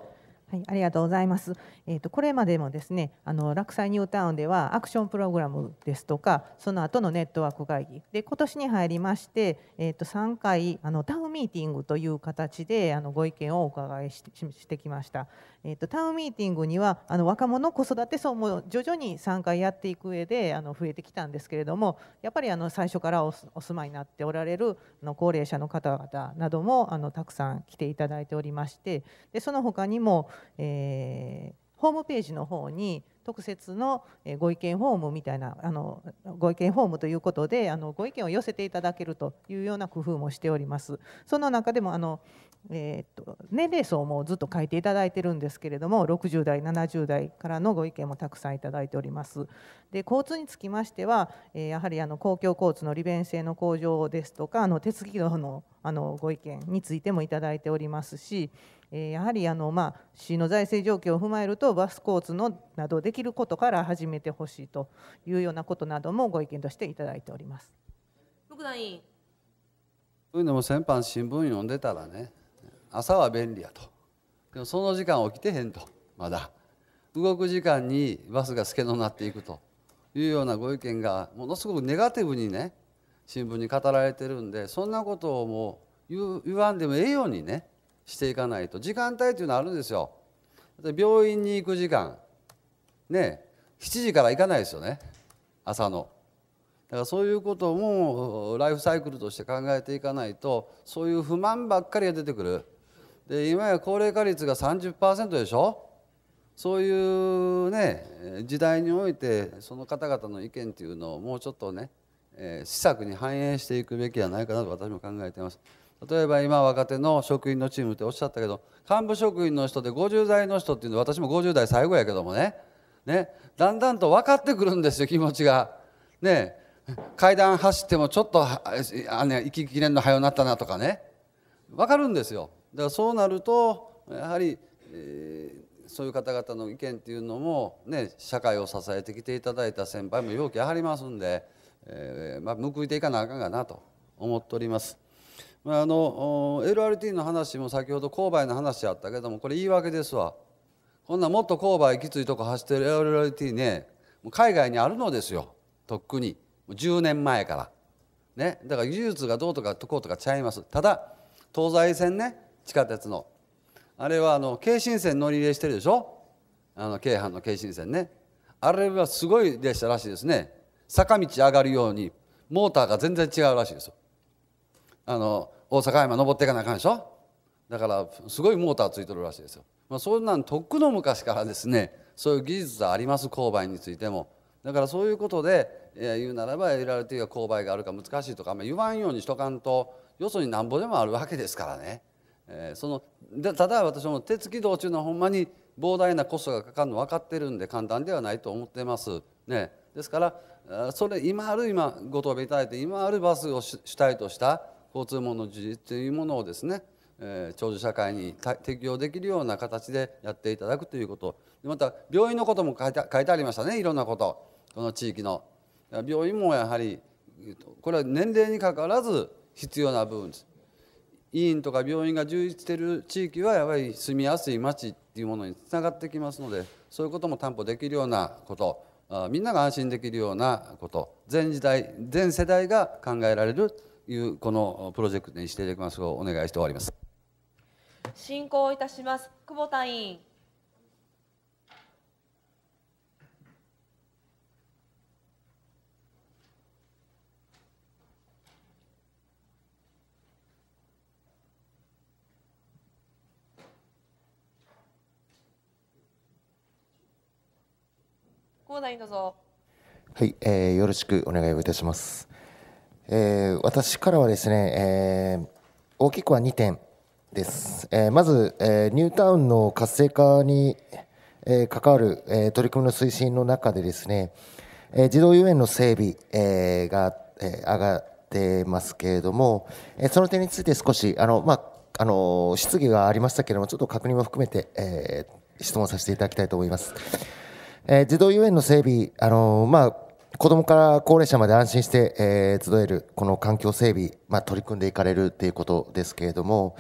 はい、ありがとうございます。えー、とこれまでもですねあの落西ニュータウンではアクションプログラムですとかその後のネットワーク会議で今年に入りまして、えー、と3回あのタウンミーティングという形であのご意見をお伺いしてきました、えー、とタウンミーティングにはあの若者子育て層も徐々に3回やっていく上であの増えてきたんですけれどもやっぱりあの最初からお住まいになっておられるの高齢者の方々などもあのたくさん来ていただいておりましてでその他にも、えーホームページの方に特設のご意見フォームみたいなあのご意見フォームということであのご意見を寄せていただけるというような工夫もしております。その中でもあのえー、っと年齢層もずっと書いていただいてるんですけれども60代70代からのご意見もたくさんいただいておりますで交通につきましては、えー、やはりあの公共交通の利便性の向上ですとかあの鉄軌道のあのご意見についてもいただいておりますし、えー、やはりあの、まあ、市の財政状況を踏まえるとバス交通のなどできることから始めてほしいというようなことなどもご意見としていただいております。副田委員そういうのも先般新聞読んでたらね朝は便利やとでもその時間起きてへんとまだ動く時間にバスが透けのなっていくというようなご意見がものすごくネガティブにね新聞に語られてるんでそんなことをもう言わんでもええようにねしていかないと時間帯というのはあるんですよ病院に行く時間ね7時から行かないですよね朝のだからそういうこともライフサイクルとして考えていかないとそういう不満ばっかりが出てくるで今や高齢化率が30%でしょそういうね時代においてその方々の意見っていうのをもうちょっとね、えー、施策に反映していくべきではないかなと私も考えています。例えば今若手の職員のチームっておっしゃったけど幹部職員の人で50代の人っていうのは私も50代最後やけどもねねだんだんと分かってくるんですよ気持ちが。ね階段走ってもちょっとあ、ね、息切れんの早うなったなとかね分かるんですよ。からそうなるとやはり、えー、そういう方々の意見っていうのも、ね、社会を支えてきていただいた先輩も容器ありますんで、えーまあ、報いていかなあかんかなと思っております。まあ、あの LRT の話も先ほど購買の話あったけどもこれ言い訳ですわこんなもっと購買きついとこ走ってる LRT ね海外にあるのですよとっくに10年前からねだから技術がどうとかとこうとかちゃいますただ東西線ね地下鉄のあれはあの京神線乗り入れしてるでしょあの京阪の京神線ねあれはすごい列車らしいですね坂道上がるようにモーターが全然違うらしいですよあの大阪山登っていかなあかんでしょだからすごいモーターついてるらしいですよ、まあ、そんなんとっくの昔からですねそういう技術はあります勾配についてもだからそういうことで、え言うならば LRT が勾配があるか難しいとか、まあ、言わんようにしとかんと要するになんぼでもあるわけですからねえー、そのでただ私も手つき道中のほんまに膨大なコストがかかるの分かってるんで簡単ではないと思ってます。ね、ですからそれ今ある今ご答弁いただいて今あるバスを主体とした交通網の充実というものをですね、えー、長寿社会に適用できるような形でやっていただくということまた病院のことも書いて書いてありましたねいろんなことこの地域の病院もやはりこれは年齢にかかわらず必要な部分です医院とか病院が充実している地域はやはり住みやすい町っていうものにつながってきますのでそういうことも担保できるようなことみんなが安心できるようなこと全時代全世代が考えられるというこのプロジェクトにしていただきますをお願いしております進行いたします久保田委員ぞ。はい、えー、よろしくお願いをいたします。えー、私からはですね、えー、大きくは2点です。えー、まず、えー、ニュータウンの活性化に、えー、関わる、えー、取り組みの推進の中でですね、えー、児童遊園の整備、えー、が、えー、上がってますけれども、えー、その点について少しあの、まああの質疑がありましたけれども、ちょっと確認も含めて、えー、質問させていただきたいと思います。えー、児童遊園の整備、あのー、まあ、子どもから高齢者まで安心して、えー、集えるこの環境整備、まあ、取り組んでいかれるということですけれども、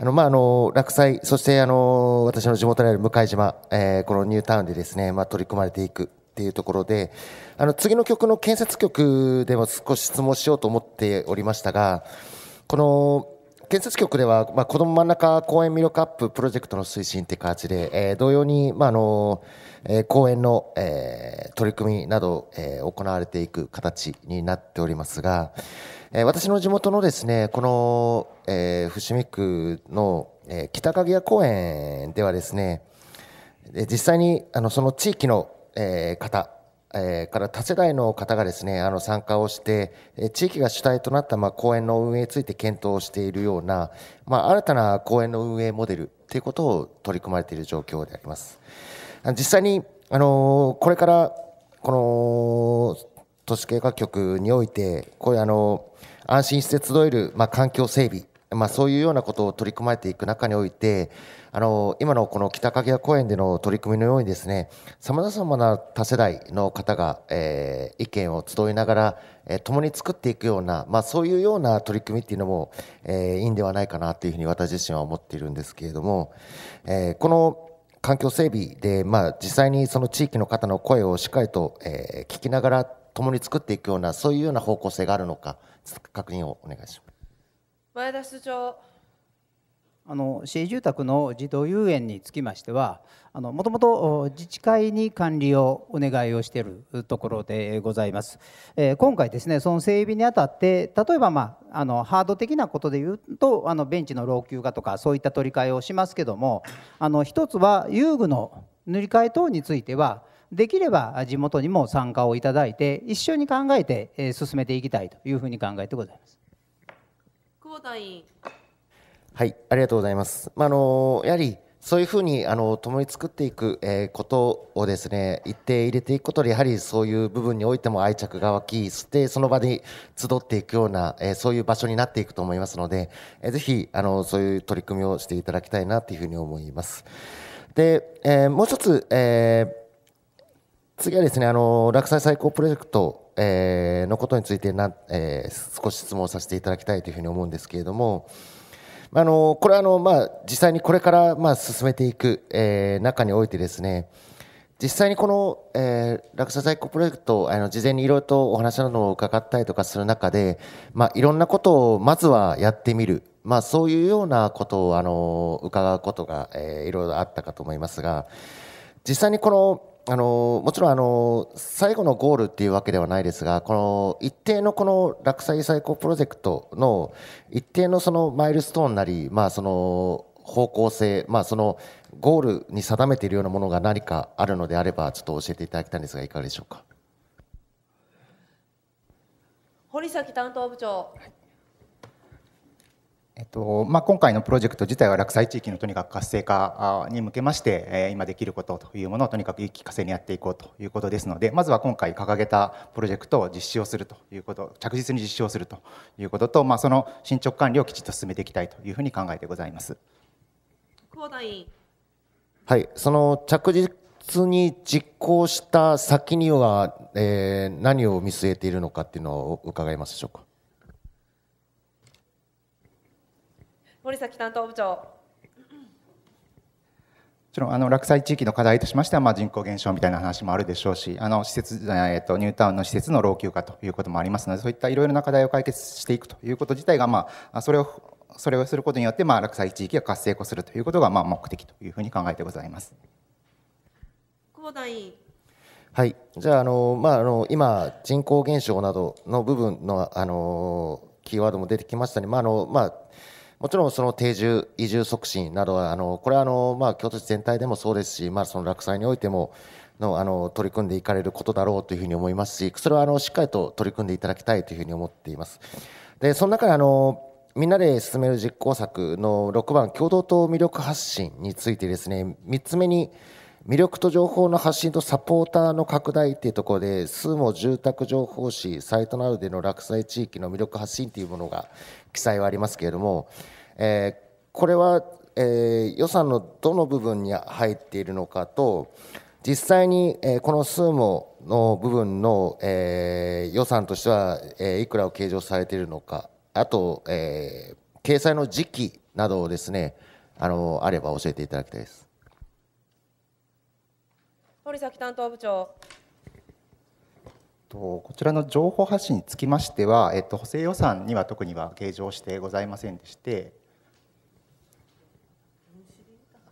あのまあ、あの落栽、そしてあの私の地元である向島、えー、このニュータウンでですね、まあ、取り組まれていく。っていうところであの次の曲の建設局でも少し質問しようと思っておりましたがこの建設局では、まあ、子ども真ん中公園魅力アッププロジェクトの推進という形で、えー、同様に、まああのえー、公園の、えー、取り組みなど、えー、行われていく形になっておりますが、えー、私の地元のですねこの、えー、伏見区の、えー、北鍵屋公園ではですね実際にあのその地域の、えー、方えー、から多世代の方がですねあの参加をして、えー、地域が主体となったまあ公園の運営について検討しているような、まあ、新たな公園の運営モデルということを取り組まれている状況であります。実際に、あのー、これからこの都市計画局においてこういう、あのー、安心して集える、まあ、環境整備まあ、そういうようなことを取り組まれていく中において、あの今のこの北影谷公園での取り組みのようにですね、さまざまな多世代の方が、えー、意見を集いながら、えー、共に作っていくような、まあ、そういうような取り組みっていうのも、えー、いいんではないかなというふうに私自身は思っているんですけれども、えー、この環境整備で、まあ、実際にその地域の方の声をしっかりと、えー、聞きながら共に作っていくようなそういうような方向性があるのか確認をお願いします。前田室長あの市営住宅の児童遊園につきましてはもともと自治会に管理をお願いをしているところでございます、えー、今回ですねその整備にあたって例えば、まあ、あのハード的なことで言うとあのベンチの老朽化とかそういった取り替えをしますけどもあの一つは遊具の塗り替え等についてはできれば地元にも参加をいただいて一緒に考えて進めていきたいというふうに考えてございます。員。はい、ありがとうございます。まあ、あの、やはり。そういうふうにあの共に作っていく、えー、ことをですね一定入れていくことでやはりそういう部分においても愛着が湧きそしてその場に集っていくような、えー、そういう場所になっていくと思いますので、えー、ぜひあのそういう取り組みをしていただきたいなというふうに思います。で、えー、もう一つ、えー、次はですねあの落栽最高プロジェクトえー、のことについてな、えー、少し質問させていただきたいというふうに思うんですけれども、あのこれはあの、まあ、実際にこれから、まあ、進めていく、えー、中においてですね実際にこの、えー、落車在庫プロジェクトあの事前にいろいろとお話などを伺ったりとかする中で、まあ、いろんなことをまずはやってみる、まあ、そういうようなことをあの伺うことが、えいろいろあったかと思いますが実際にこのあのもちろんあの最後のゴールっていうわけではないですがこの一定のこの落栽再興プロジェクトの一定のそのマイルストーンなり、まあ、その方向性、まあ、そのゴールに定めているようなものが何かあるのであればちょっと教えていただきたいんですがいかがでしょうか。堀崎担当部長、はいえっとまあ、今回のプロジェクト自体は落栽地域のとにかく活性化に向けまして、え今できることというものをとにかく一気化成にやっていこうということですのでまずは今回掲げたプロジェクトを実施をするということ着実に実施をするということと、まあ、その進捗管理をきちっと進めていきたいというふうに考えてございます。はい、その着実に実行した先には、えー、何を見据えているのかっていうのを伺いますでしょうか。森崎担当部長。もちろんあの落栽地域の課題としましては、まあ、人口減少みたいな話もあるでしょうしあの施設、えっと、ニュータウンの施設の老朽化ということもありますのでそういったいろいろな課題を解決していくということ自体が、まあ、それをそれをすることによって、まあ、落栽地域が活性化するということが、まあ、目的というふうに考えてございます。久保田委員はい、じゃああの、まあ、あの今、人口減少などの部分のあのキーワードも出てきましたね、まああのまあ、もちろんその定住、移住促進などは、あのこれはあの、まあ、京都市全体でもそうですし、まあ、その落栽においてものあの取り組んでいかれることだろうというふうに思いますし、それはあのしっかりと取り組んでいただきたいというふうに思っています。でその中であのみんなで進める実行策の6番、共同と魅力発信についてですね、3つ目に、魅力と情報の発信とサポーターの拡大っていうところで、数も住宅情報誌、サイトなどでの落載地域の魅力発信というものが記載はありますけれども、えー、これは、えー、予算のどの部分に入っているのかと、実際に、えー、この数もの部分の、えー、予算としては、えー、いくらを計上されているのか、あと、えー、掲載の時期などをですね、あのあれば教えていただきたいです。堀崎担当部長。こちらの情報発信につきましては、えっと、補正予算には特には計上してございませんでして、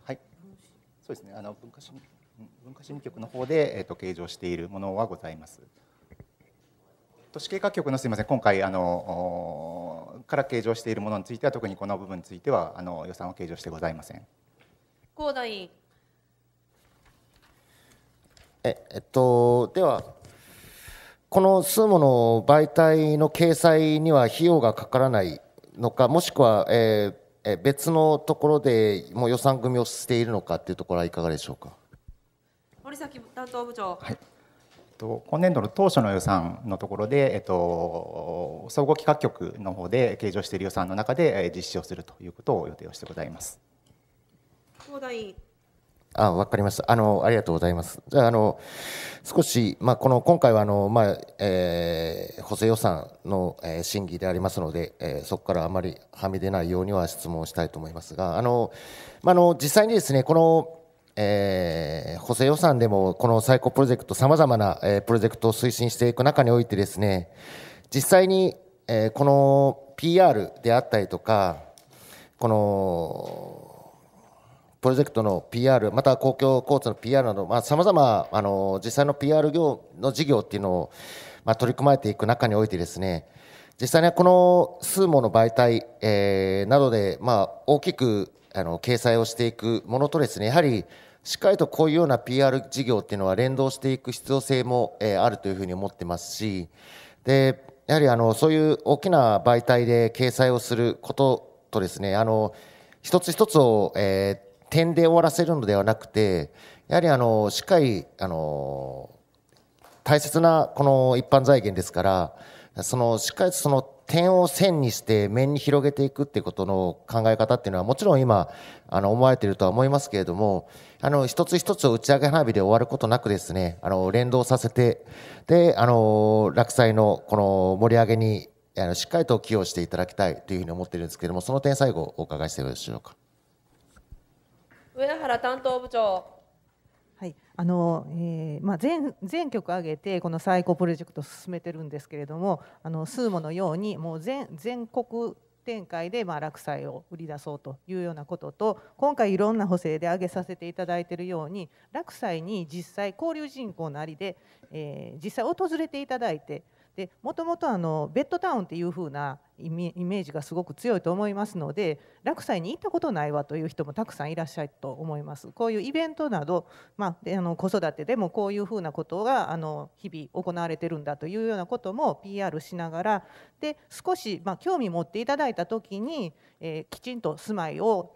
はい、そうですね、あの文化審文化審局の方で、えっと、計上しているものはございます。都市計画局のすみません、今回あのから計上しているものについては、特にこの部分についてはあの予算を計上してございません。高田委員ええっと、では、この数もの媒体の掲載には費用がかからないのか、もしくは、えー、別のところでもう予算組みをしているのかというところはいかがでしょうか森崎担当部長。はいと今年度の当初の予算のところで、えっと、総合企画局の方で計上している予算の中で実施をするということを予定をしてございます。東大あ、わかりました。あの、ありがとうございます。じゃあ、あの、少し、まあ、この、今回は、あの、まあ、えー、補正予算の、えー、審議でありますので、えー、そこからあまりはみ出ないようには質問したいと思いますが、あの、まあ、あの、実際にですね、この、えー、補正予算でも、この最高プロジェクト、さまざまな、えー、プロジェクトを推進していく中においてですね、実際に、えー、この PR であったりとか、このプロジェクトの PR また公共交通の PR などさまざ、まあ、の実際の PR 業の事業っていうのを、まあ、取り組まれていく中においてですね実際にこの数もの媒体、えー、などで、まあ、大きくあの掲載をしていくものとですねやはりしっかりとこういうような PR 事業っていうのは連動していく必要性も、えー、あるというふうに思ってますしでやはりあのそういう大きな媒体で掲載をすることとですねあの一つ一つを、えー点で終わらせるのではなくてやはりあのしっかりあの大切なこの一般財源ですからそのしっかりその点を線にして面に広げていくっていうことの考え方っていうのはもちろん今あの思われているとは思いますけれどもあの一つ一つを打ち上げ花火で終わることなくですねあの連動させてであの落栽のこの盛り上げにあのしっかりと寄与していただきたいというふうに思ってるんですけれどもその点最後お伺いしてよろしいでしょうか。上原担当部長。はいあのえーまあ全、全局挙げてこの最高プロジェクトを進めてるんですけれどもあのスーモのようにもう全全国展開でまあ落栽を売り出そうというようなことと今回いろんな補正で挙げさせていただいているように落栽に実際交流人口なりで、えー、実際訪れていただいてでもともとあのベッドタウンっていう風なイメージがすごく強いと思いますので落西に行ったことないわという人もたくさんいらっしゃると思いますこういうイベントなど、まあ、であの子育てでもこういう風なことがあの日々行われてるんだというようなことも PR しながらで少し、ま興味持っていただいた時に、えー、きちんと住まいを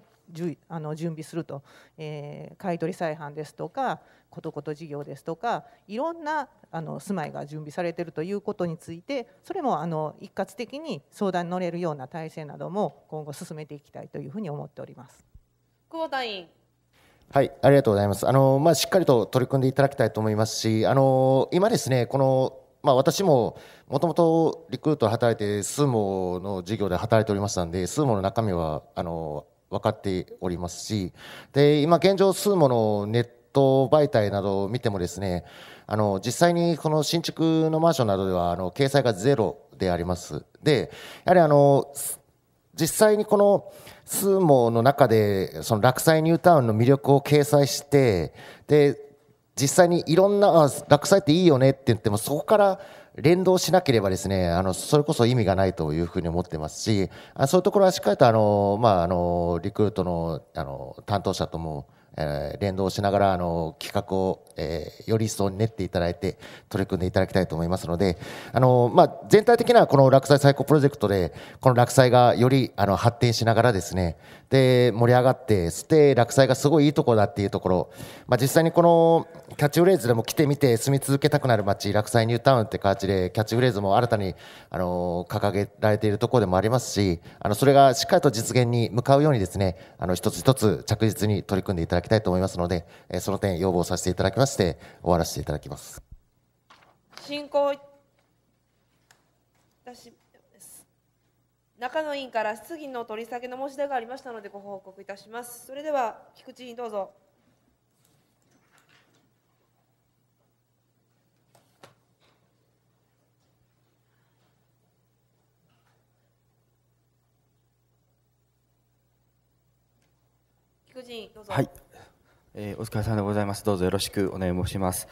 あの準備すると、えー、買取再販ですとかことこと事業ですとかいろんなあの住まいが準備されているということについてそれもあの一括的に相談に乗れるような体制なども今後進めていきたいというふうに思っております。久保隊員はい、ありがとうございます。あのまあ、しっかりと取り組んでいただきたいと思いますし、あの今ですね、このまあ、私ももともとリクルートで働いて、スーモの事業で働いておりましたんで、スーモの中身はあの分かっておりますしで今現状数ものネット媒体などを見てもですねあの実際にこの新築のマンションなどではあの掲載がゼロでありますでやはりあの実際にこのスーモの中でその落栽ニュータウンの魅力を掲載してで実際にいろんな落栽っていいよねって言ってもそこから連動しなければですね、あの、それこそ意味がないというふうに思ってますし、あそういうところはしっかりと、あの、まあ、あの、リクルートの、あの、担当者とも、えー、連動しながらあの企画を、えー、より一層練っていただいて取り組んでいただきたいと思いますのであの、まあ、全体的なこの落栽最高プロジェクトでこの落栽がよりあの発展しながらですねで盛り上がってそして落栽がすごいいいところだっていうところ、まあ、実際にこのキャッチフレーズでも来てみて住み続けたくなる街落栽ニュータウンって形でキャッチフレーズも新たにあの掲げられているところでもありますしあのそれがしっかりと実現に向かうようにですねあの一つ一つ着実に取り組んでいただききたいと思いますので、その点要望させていただきまして、終わらせていただきます。進行中野委員から質疑の取り下げの申し出がありましたのでご報告いたします。それでは菊池委員どうぞ。菊池委員どうぞ。はい、えー、お疲れ様でございます。どうぞよろしくお願い申します。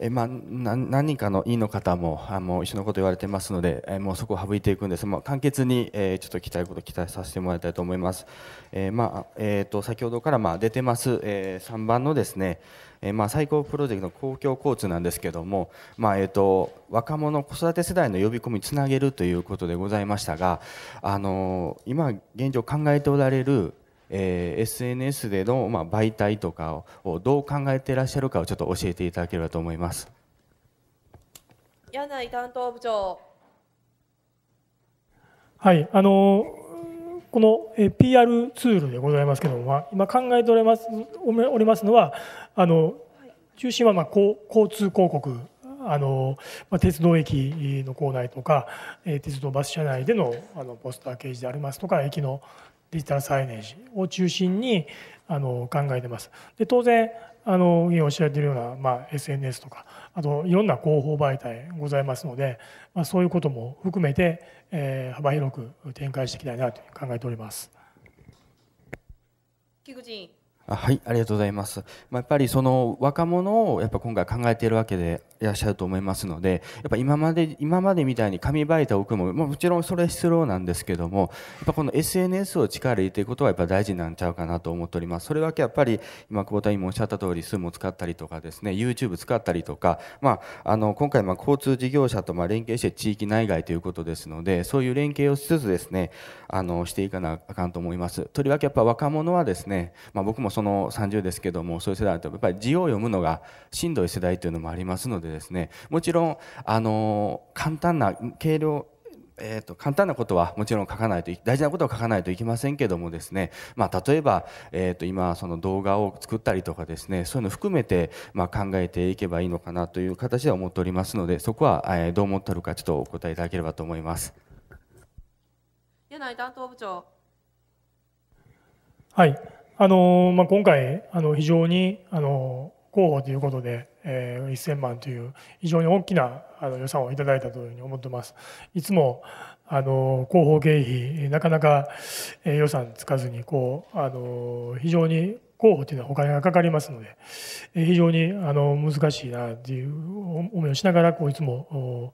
えー、まあ、何人かの委員の方もあの、一緒のこと言われてますので、えー、もうそこを省いていくんですまあ、簡潔に、えちょっと期待こと期待させてもらいたいと思います。えまあ、えーと、先ほどからまあ出てます、え三番のですね、えまあ、最高プロジェクトの公共交通なんですけども、まあえーと、若者子育て世代の呼び込みつなげるということでございましたがあの今現状考えておられるえー、SNS での、まあ、媒体とかをどう考えていらっしゃるかをちょっと教えていただければと思います。柳井担当部長はいあのこの PR ツールでございますけれども、今考えておりますおりますのは、あの中心はまあ交通広告あの、まあ、鉄道駅の構内とか、え鉄道バス車内でのあのポスター掲示でありますとか駅のデジタルサイネージを中心にあの考えてます。で当然あの今おっしゃっているような、まあ、SNS とかあといろんな広報媒体ございますので、まあ、そういうことも含めて、えー、幅広く展開していきたいなという考えております。菊人はいありがとうございます、まあ、やっぱりその若者をやっぱ今回考えているわけでいらっしゃると思いますのでやっぱ今まで今までみたいに紙媒体を置くも、まあ、もちろんそれ必要なんですけどもやっぱこの SNS を力入れていくことはやっぱ大事なんちゃうかなと思っておりますそれだけやっぱり今久保田委員もおっしゃった通りス u m を使ったりとかですね YouTube 使ったりとか、まあ、あの今回まあ交通事業者とまあ連携して地域内外ということですのでそういう連携をしつつですねあのしていかなあかんと思いますとりわけやっぱ若者はですね、まあ、僕もその30ですけどもそういう世代だとやっぱり字を読むのがしんどい世代というのもありますのでですねもちろんあの簡単な軽量えーと、簡単なことはもちろん書かないと大事なことは書かないといけませんけどもですね、まあ、例えば、えーと、今その動画を作ったりとかですねそういうの含めて、ま考えていけばいいのかなという形では思っておりますのでそこは、えどう思っとるかちょっとお答えいただければと思います。柳井担当部長はいあのまあ、今回あの非常にあの候補ということで、えー、1000万という非常に大きなあの予算をいただいたというふうに思ってます。いつもあの広報経費なかなかえ予算つかずにこうあの非常に候補というのはお金がかかりますので、え非常にあの難しいなという思いをしながらこういつも、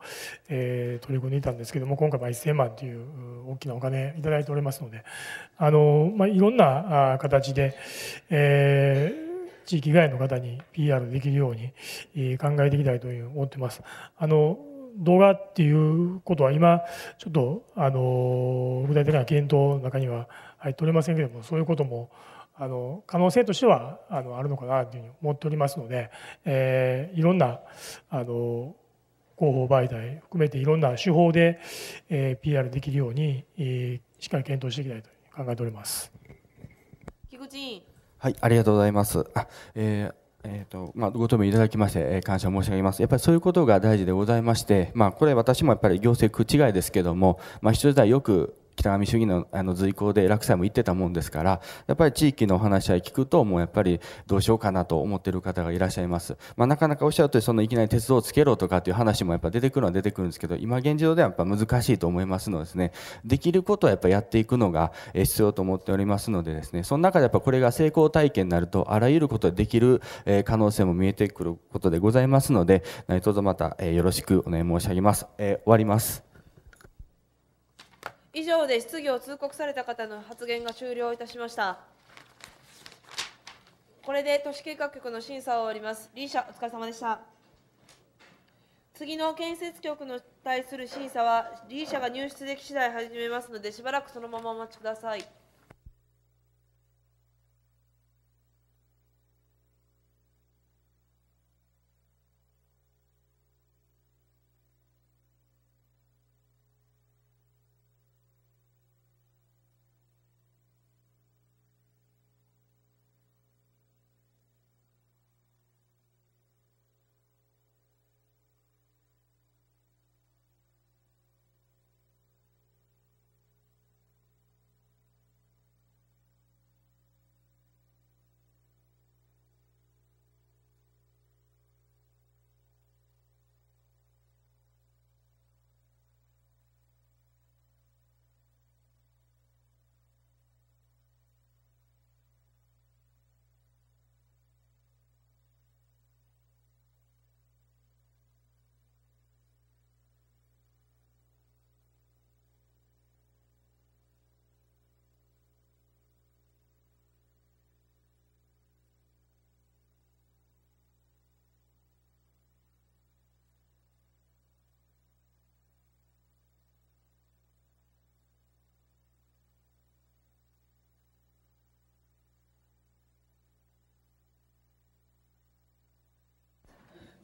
え取り組んでいたんですけども今回は1000万という大きなお金頂いいておりますのであの、まあ、いろんな形で、えー地域外の方に PR できるように考えていきたいという思ってます。あの動画っていうことは今ちょっとあの具体的な検討の中には入っておりませんけれどもそういうこともあの可能性としてはあのあるのかなというふうに思っておりますので、えー、いろんなあの広報媒体含めていろんな手法で、えー、PR できるように、えー、しっかり検討していきたいと考えております。菊池委員はい、ありがとうございます。あえーえーとまあ、ご答弁いただきまして、えー、感謝申し上げます。やっぱりそういうことが大事でございまして、まあ、これ私もやっぱり行政区違いですけれども、まあ、人自体よく北上主義のあの随行で落差も言ってたもんですからやっぱり地域のお話は聞くともうやっぱりどうしようかなと思ってる方がいらっしゃいます、まあ、なかなかおっしゃるとそのいきなり鉄道をつけろとかっていう話もやっぱ出てくるのは出てくるんですけど今現状ではやっぱ難しいと思いますのでですねできることはやっぱやっていくのが必要と思っておりますのでですねその中でやっぱこれが成功体験になるとあらゆることでできる可能性も見えてくることでございますので何卒またよろしくお願い申し上げます、えー、終わります以上で質疑を通告された方の発言が終了いたしました。これで都市計画局の審査を終わります。リーシお疲れ様でした。次の建設局の対する審査は、リーシが入室でき次第始めますので、しばらくそのままお待ちください。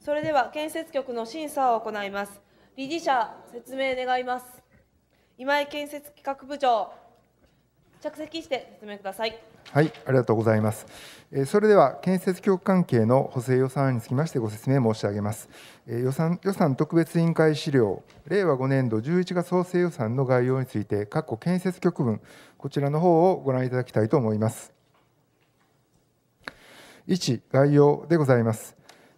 それでは建設局の審査を行います理事者説明願います今井建設企画部長着席して説明くださいはいありがとうございますそれでは建設局関係の補正予算案につきましてご説明申し上げます予算予算特別委員会資料令和5年度11月創生予算の概要について各個建設局分こちらの方をご覧いただきたいと思います1概要でございます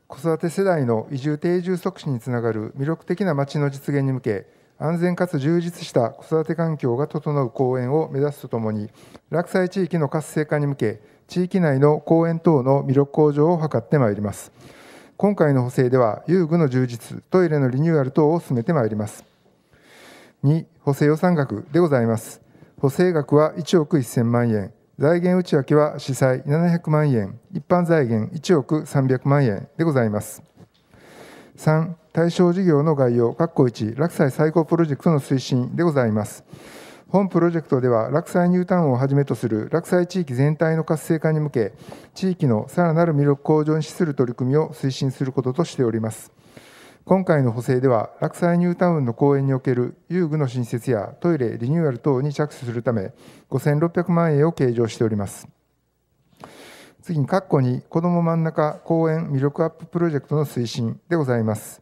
子育て世代の移住定住促進につながる魅力的な町の実現に向け安全かつ充実した子育て環境が整う公園を目指すとともに落栽地域の活性化に向け地域内の公園等の魅力向上を図ってまいります今回の補正では遊具の充実トイレのリニューアル等を進めてまいります2補正予算額でございます補正額は1億1000万円財源内訳は私債700万円、一般財源1億300万円でございます。3、対象事業の概要、括弧1、落災再興プロジェクトの推進でございます。本プロジェクトでは、落災ニュータウンをはじめとする落災地域全体の活性化に向け、地域のさらなる魅力向上に資する取り組みを推進することとしております。今回の補正では落西ニュータウンの公園における遊具の新設やトイレリニューアル等に着手するため5600万円を計上しております次に括弧に子ども真ん中公園魅力アッププロジェクトの推進でございます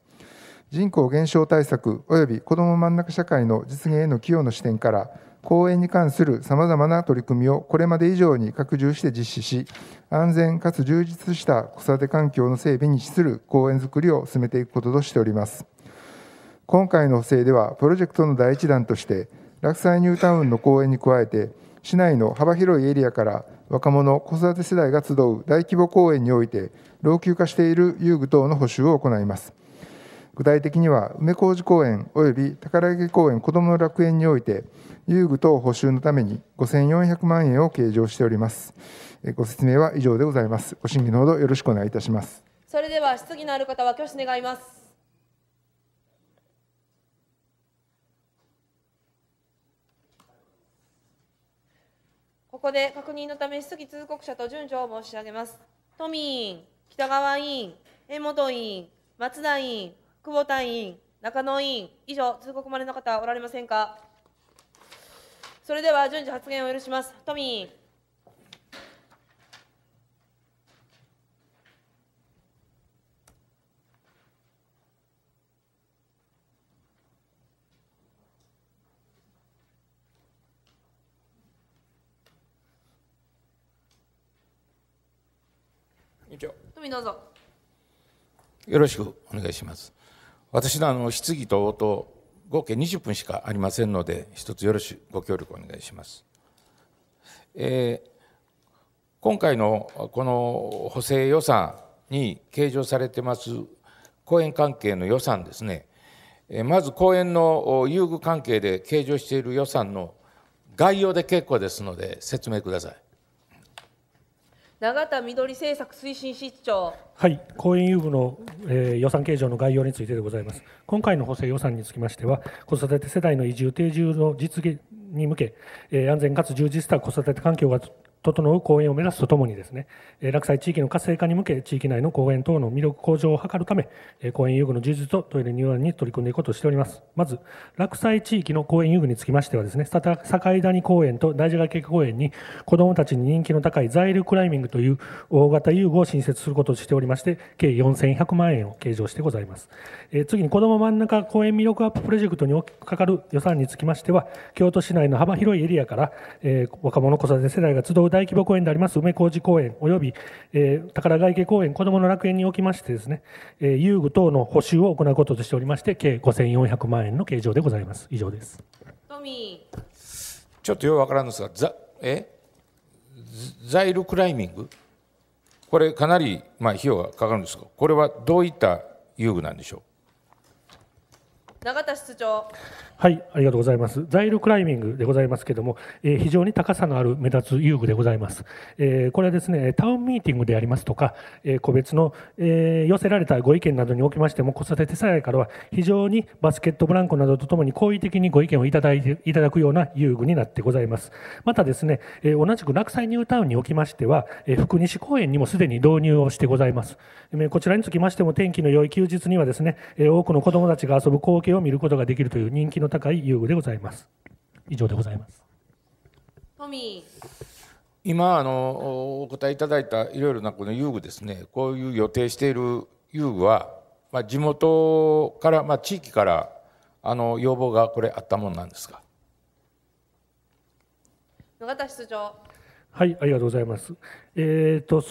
人口減少対策及び子ども真ん中社会の実現への寄与の視点から公園に関するさまざまな取り組みをこれまで以上に拡充して実施し、安全かつ充実した子育て環境の整備に資する公園づくりを進めていくこととしております。今回の補正では、プロジェクトの第1弾として、落西ニュータウンの公園に加えて、市内の幅広いエリアから若者、子育て世代が集う大規模公園において、老朽化している遊具等の補修を行います。具体的には、梅小路公園及び宝池公園こどもの楽園において、遊具等補修のために5400万円を計上しております。ご説明は以上でございます。ご審議のほどよろしくお願いいたします。それでは質疑のある方は挙手願います。ここで確認のため質疑通告者と順序を申し上げます。都民、北川委員、江本委員、松田委員、久保田委員、中野委員、以上、通告までの方おられませんか。それでは順次発言を許します。トミートミーどうぞよろしくお願いします私のあの質疑と応答合計20分しかありませんので一つよろしくご協力お願いします。えー、今回のこの補正予算に計上されてます公園関係の予算ですね、まず公園の優遇関係で計上している予算の概要で結構ですので、説明ください。永田みどり政策推進室長はい公園遊具の、えー、予算計上の概要についてでございます今回の補正予算につきましては子育て世代の移住定住の実現に向け、えー、安全かつ充実した子育て環境が整う公園を目指すとともにですね、え落西地域の活性化に向け、地域内の公園等の魅力向上を図るため、え公園遊具の充実とトイレ入園に取り組んでいこうとしております。まず、落西地域の公園遊具につきましてはですね、境谷公園と大地ヶ公園に子どもたちに人気の高い在留クライミングという大型遊具を新設することをしておりまして、計4100万円を計上してございます。え次に、子ども真ん中公園魅力アッププロジェクトにきかかる予算につきましては、京都市内の幅広いエリアから、え若者子育て世代が集う大規模公園であります梅小路公園および、えー、宝ヶ池公園子どもの楽園におきましてですね、えー、遊具等の補修を行うこととしておりまして計5400万円の計上でございます以上ですトミーちょっとようわからんですがザえザイルクライミングこれかなり、まあ、費用がかかるんですがこれはどういった遊具なんでしょう永田室長はい、ありがとうございます。ザイルクライミングでございますけども、えー、非常に高さのある目立つ遊具でございます。えー、これはですね、タウンミーティングでありますとか、えー、個別の、え寄せられたご意見などにおきましても、子育て世代からは非常にバスケットブランコなどとともに好意的にご意見をいただいていただくような遊具になってございます。またですね、え同じく落西ニュータウンにおきましては、え福西公園にもすでに導入をしてございます。えこちらにつきましても、天気の良い休日にはですね、え多くの子どもたちが遊ぶ光景を見ることができるという人気のの高い遊具でございます。以上でございます。トミ今あのお答えいただいたいろいろなこの遊具ですねこういう予定している遊具は、まあ、地元から、まあ、地域からあの要望がこれあったものなんですか永田室長はいありがとうございますえっ、ー、と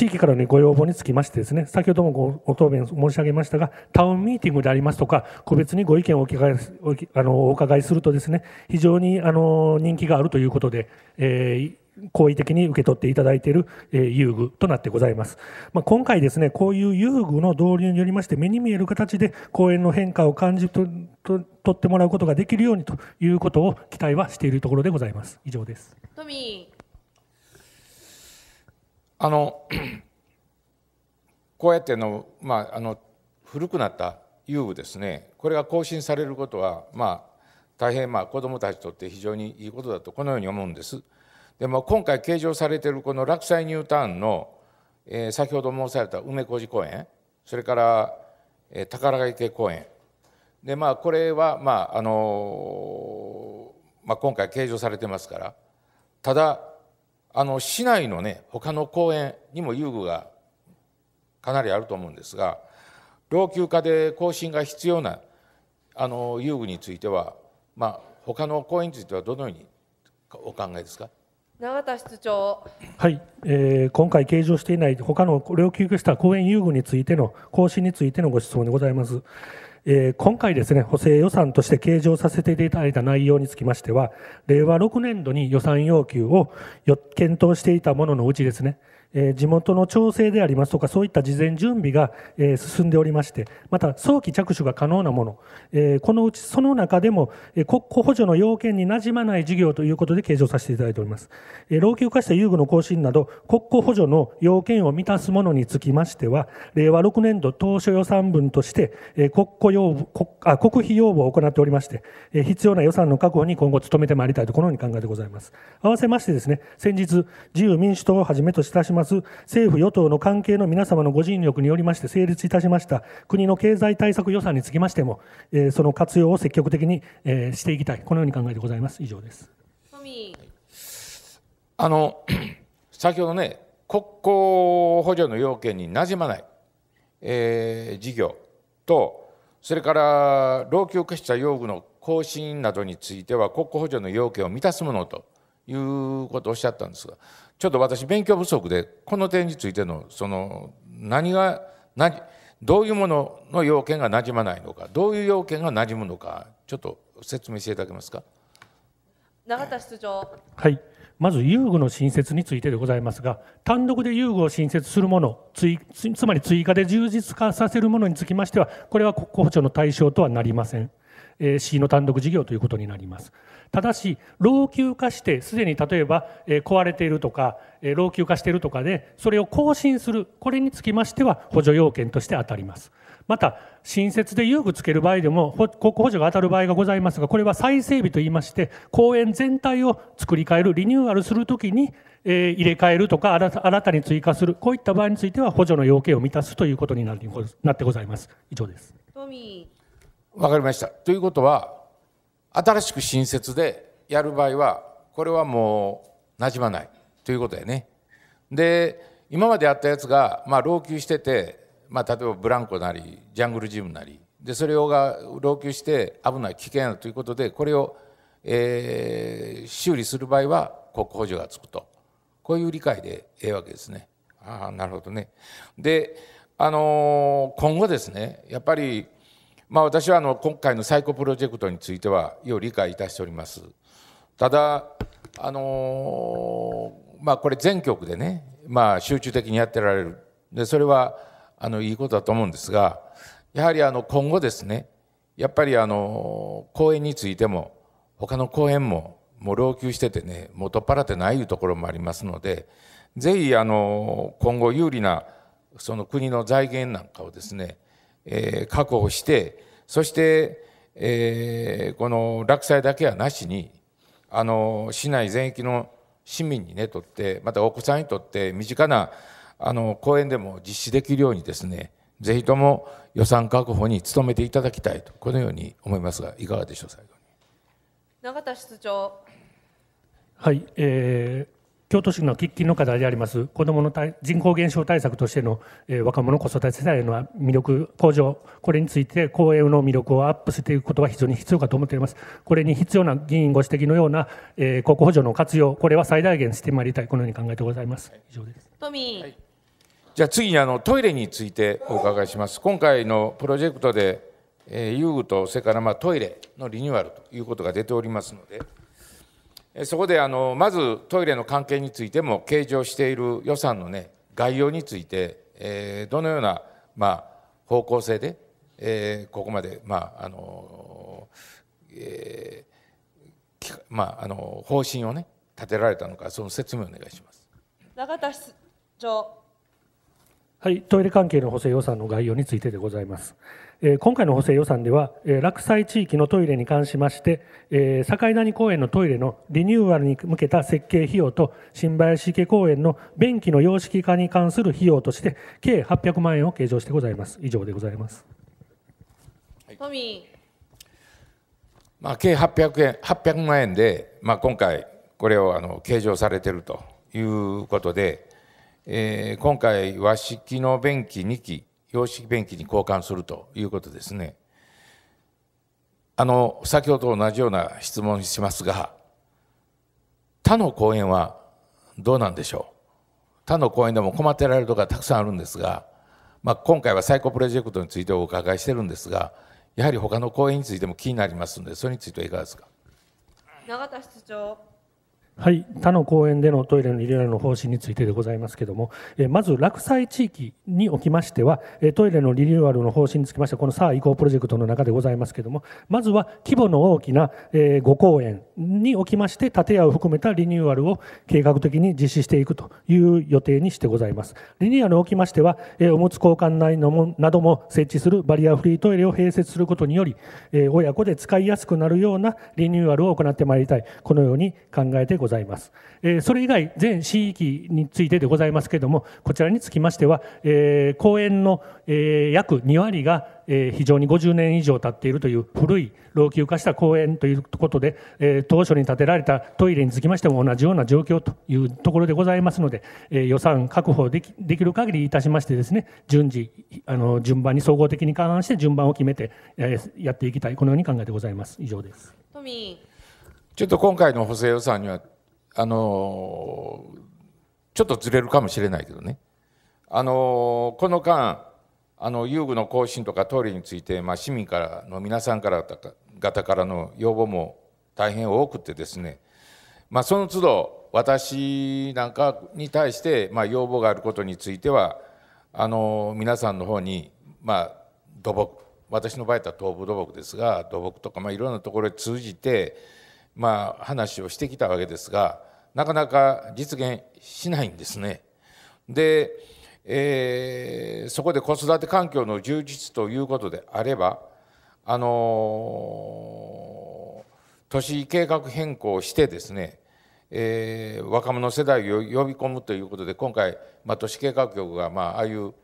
地域からのご要望につきましてですね、先ほどもご答弁申し上げましたが、タウンミーティングでありますとか、個別にご意見をお伺いあのお伺いするとですね、非常にあの人気があるということで、えー、好意的に受け取っていただいている、え遊具となってございます。まあ、今回ですね、こういう遊具の導入によりまして、目に見える形で公園の変化を感じとと取ってもらうことができるようにということを期待はしているところでございます。以上です。トミあの こうやっての,、まあ、あの古くなった遊具ですねこれが更新されることは、まあ、大変、まあ、子どもたちにとって非常にいいことだとこのように思うんです。でも今回計上されているこの落西ニュータウンの、えー、先ほど申された梅小路公園それから、えー、宝ヶ池公園でまあこれは、まああのー、まあ、今回計上されてますからただあの市内のね他の公園にも遊具がかなりあると思うんですが老朽化で更新が必要なあの遊具については、まあ、他の公園についてはどのようにお考えですか永田室長はい、えー、今回計上していない他の老朽化した公園遊具についての更新についてのご質問でございます。えー、今回ですね、補正予算として計上させていただいた内容につきましては、令和6年度に予算要求を検討していたもののうちですね、えー、地元の調整でありますとかそういった事前準備が、えー、進んでおりましてまた早期着手が可能なもの、えー、このうちその中でも、え国庫補助の要件になじまない事業ということで計上させていただいております、え老朽化した遊具の更新など国庫補助の要件を満たすものにつきましては令和6年度当初予算分として、え国庫要国あ国費要望を行っておりまして、え必要な予算の確保に今後努めてまいりたいとこのように考えてございます合わせましてですね先日自由民主党をはじめとしたしまます政府・与党の関係の皆様のご尽力によりまして成立いたしました国の経済対策予算につきましても、えー、その活用を積極的に、えー、していきたい、このように考えてございます。以上ですあの 先ほどね、国交補助の要件になじまない、えー、事業と、それから老朽化した用具の更新などについては、国庫補助の要件を満たすものということをおっしゃったんですが、ちょっと私勉強不足でこの点についてのその何が何どういうものの要件がなじまないのかどういう要件がなじむのかちょっと説明していただけますか永田室長はいまず遊具の新設についてでございますが単独で遊具を新設するものつつまり追加で充実化させるものにつきましてはこれは国交省の対象とはなりませんえ市の単独事業ということになります。ただし、老朽化して、すでに例えば、え壊れているとか、え老朽化しているとかで、それを更新する、これにつきましては補助要件として当たります。また、新設で遊具つける場合でも、国庫補助が当たる場合がございますが、これは再整備といいまして、公園全体を作り変える、リニューアルするときに、えー、入れ替えるとか新たに追加する、こういった場合については補助の要件を満たすということになってございます。以上です。わかりました。ということは、新しく新設でやる場合は、これはもうなじまないということやね。で、今までやったやつが、まあ、老朽してて、まあ、例えばブランコなり、ジャングルジムなり、でそれが老朽して危ない、危険だということで、これを、えー、修理する場合は国庫補助がつくと。こういう理解でええわけですね。ああ、なるほどね。で、あのー、今後ですね、やっぱり、まあ、私はあの今回のサイコプロジェクトについてはよう理解いたしておりますただあのまあこれ全局でね、まあ、集中的にやってられるでそれはあのいいことだと思うんですがやはりあの今後ですねやっぱりあの公園についても他の公園ももう老朽しててねもう取っ払ってないいうところもありますのでぜひあの今後有利なその国の財源なんかをですねえ確保して、そして、えー、この落栽だけはなしに、あの市内全域の市民にねとってまたお子さんにとって身近なあの公園でも実施できるようにですねぜひとも予算確保に努めていただきたいとこのように思いますがいかがでしょう最後に永田室長はい、えー、京都市の喫緊の課題であります子どもの人口減少対策としての、えー、若者子育て世代への魅力向上、これについて公営の魅力をアップしていくことが非常に必要かと思っております。これに必要な議員ご指摘のような、えー、国庫補助の活用、これは最大限してまいりたい、このように考えてございます。以上です。トミー、じゃあ次にあのトイレについてお伺いします。今回のプロジェクトで、えー、遊具とそれからまあトイレのリニューアルということが出ておりますので。そこであのまずトイレの関係についても計上している予算の、ね、概要について、えー、どのような、まあ、方向性で、えー、ここまで、まああのえーまあ、あの方針を、ね、立てられたのかその説明をお願いします。永田室長はい、トイレ関係の補正予算の概要についてでございます。今回の補正予算では、落西地域のトイレに関しまして、境谷公園のトイレのリニューアルに向けた設計費用と、新林池公園の便器の様式化に関する費用として、計800万円を計上してございます。以上でございます。都民、まあ、計800円800万円で、まあ、今回、これをあの計上されているということで、えー、今回、和式の便器2基、標識便器に交換するということですね。あの、先ほどと同じような質問しますが、他の公園はどうなんでしょう他の公園でも困ってられるところがたくさんあるんですが、まあ、今回は最高プロジェクトについてお伺いしてるんですが、やはり他の公園についても気になりますので、それについてはいかがですか。永田室長はい、他の公園でのトイレの利用の方針についてでございますけれども、えまず落栽地域におきましては、えトイレのリニューアルの方針につきましてこのさあ移行プロジェクトの中でございますけれども、まずは規模の大きな、え5公園におきまして、建屋を含めたリニューアルを計画的に実施していくという予定にしてございます。リニューアルにおきましては、えおむつ交換内のもなども設置するバリアフリートイレを併設することにより、え親子で使いやすくなるようなリニューアルを行ってまいりたい、このように考えてございます。ざいます。それ以外、全市域についてでございますけれども、こちらにつきましては、公園の約2割が非常に50年以上経っているという古い老朽化した公園ということで、当初に建てられたトイレにつきましても同じような状況というところでございますので、予算確保できできる限りいたしましてですね、順次、あの順番に総合的に勘案して順番を決めてやっていきたい、このように考えてございます。以上です。都民ちょっと今回の補正予算にはあのちょっとずれるかもしれないけどねあのこの間あの遊具の更新とか通りについて、まあ、市民からの皆さんから方からの要望も大変多くてですね、まあ、その都度私なんかに対して、まあ、要望があることについてはあの皆さんの方に、まあ、土木私の場合は東部土木ですが土木とか、まあ、いろんなところへ通じて、まあ、話をしてきたわけですがなかなか実現しないんですね。で、えー、そこで子育て環境の充実ということであれば、あのー、都市計画変更してですね、えー、若者世代を呼び込むということで今回、まあ、都市計画局が、まあ、ああいう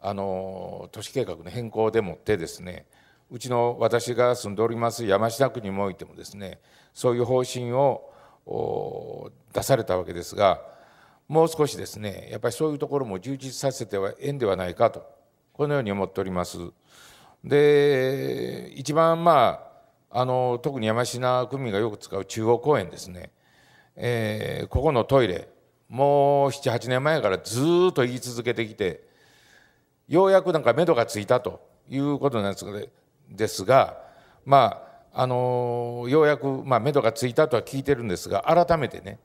あの都市計画の変更でもってですねうちの私が住んでおります山下区においてもですねそういう方針を出されたわけですがもう少しですねやっぱりそういうところも充実させてはえんではないかとこのように思っております。で一番まああの特に山科区民がよく使う中央公園ですね、えー、ここのトイレもう78年前からずっと言い続けてきてようやくなんか目処がついたということなんですがですがまああのようやく、まあ、目処がついたとは聞いてるんですが改めてね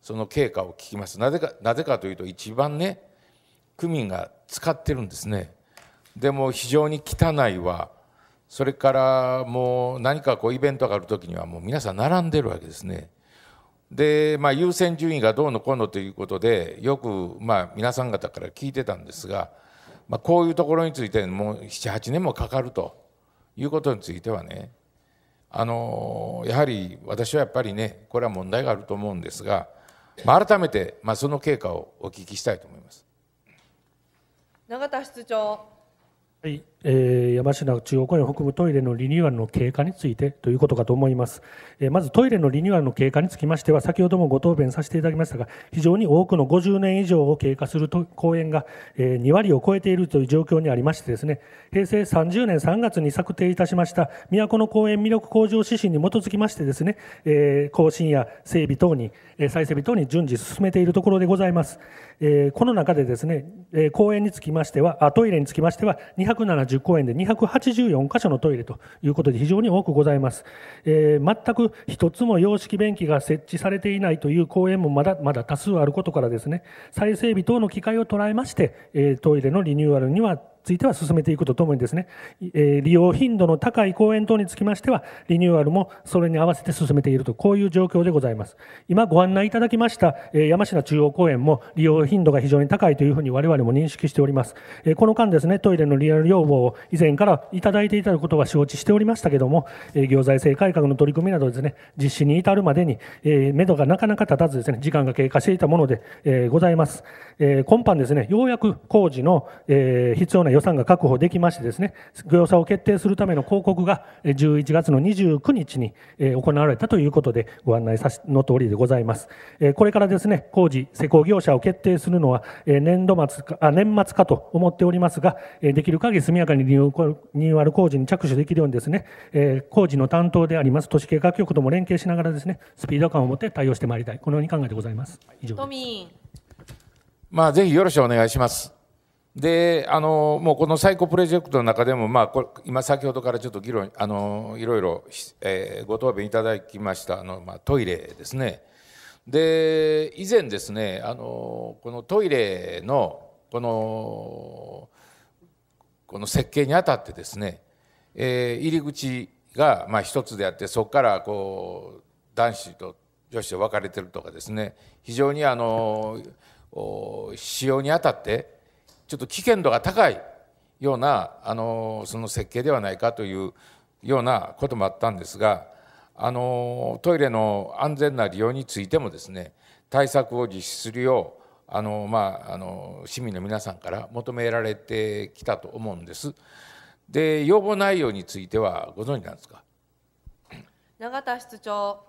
その経過を聞きますなぜかなぜかというと一番ね区民が使ってるんですねでも非常に汚いわそれからもう何かこうイベントがあるときにはもう皆さん並んでるわけですねで、まあ、優先順位がどうのこうのということでよくまあ皆さん方から聞いてたんですが、まあ、こういうところについてもう78年もかかるということについてはねあのやはり私はやっぱりねこれは問題があると思うんですが、まあ、改めて、まあ、その経過をお聞きしたいと思います永田室長。はいえー、山科中央公園北部トイレのリニューアルの経過についてということかと思います、えー、まずトイレのリニューアルの経過につきましては先ほどもご答弁させていただきましたが非常に多くの50年以上を経過すると公園が、えー、2割を超えているという状況にありましてですね平成30年3月に策定いたしました都の公園魅力向上指針に基づきましてですね、えー、更新や整備等に、えー、再整備等に順次進めているところでございます、えー、この中でですね、えー、公園につきましてはあトイレにつきましては270 7 0公園で284箇所のトイレということで非常に多くございます、えー、全く一つも洋式便器が設置されていないという公園もまだまだ多数あることからですね再整備等の機会を捉えまして、えー、トイレのリニューアルにはついては進めていくとともにですね、え利用頻度の高い公園等につきましては、リニューアルもそれに合わせて進めていると、こういう状況でございます。今ご案内いただきました、え山科中央公園も利用頻度が非常に高いというふうに我々も認識しております。えこの間ですね、トイレのリアル要望を以前からいただいていたことは承知しておりましたけども、え行財政改革の取り組みなどですね、実施に至るまでに、えー、目処がなかなか立たずですね、時間が経過していたもので、えございます。え今般ですね、ようやく工事の、え必要な予算が確保できましてですね、業者を決定するための広告が11月の29日に行われたということでご案内の通りでございます。これからですね、工事、施工業者を決定するのは年度末か、あ年末かと思っておりますが、できる限り速やかにリニューアル工事に着手できるようにですね、工事の担当であります都市計画局とも連携しながらですね、スピード感を持って対応してまいりたい。このように考えてございます。以上です。まあ、ぜひよろしくお願いします。であのもうこのサイコプロジェクトの中でも、まあ、これ今先ほどからちょっと議論あのいろいろ、えー、ご答弁いただきましたあの、まあ、トイレですね。で以前ですねあのこのトイレのこのこの設計にあたってですね、えー、入り口がまあ一つであってそこからこう男子と女子と分かれてるとかですね非常にあの使用にあたってちょっと危険度が高いようなあのその設計ではないかというようなこともあったんですがあのトイレの安全な利用についてもですね対策を実施するようあの、まあ、あの市民の皆さんから求められてきたと思うんです。で要望内容についてはご存知なんですか永田室長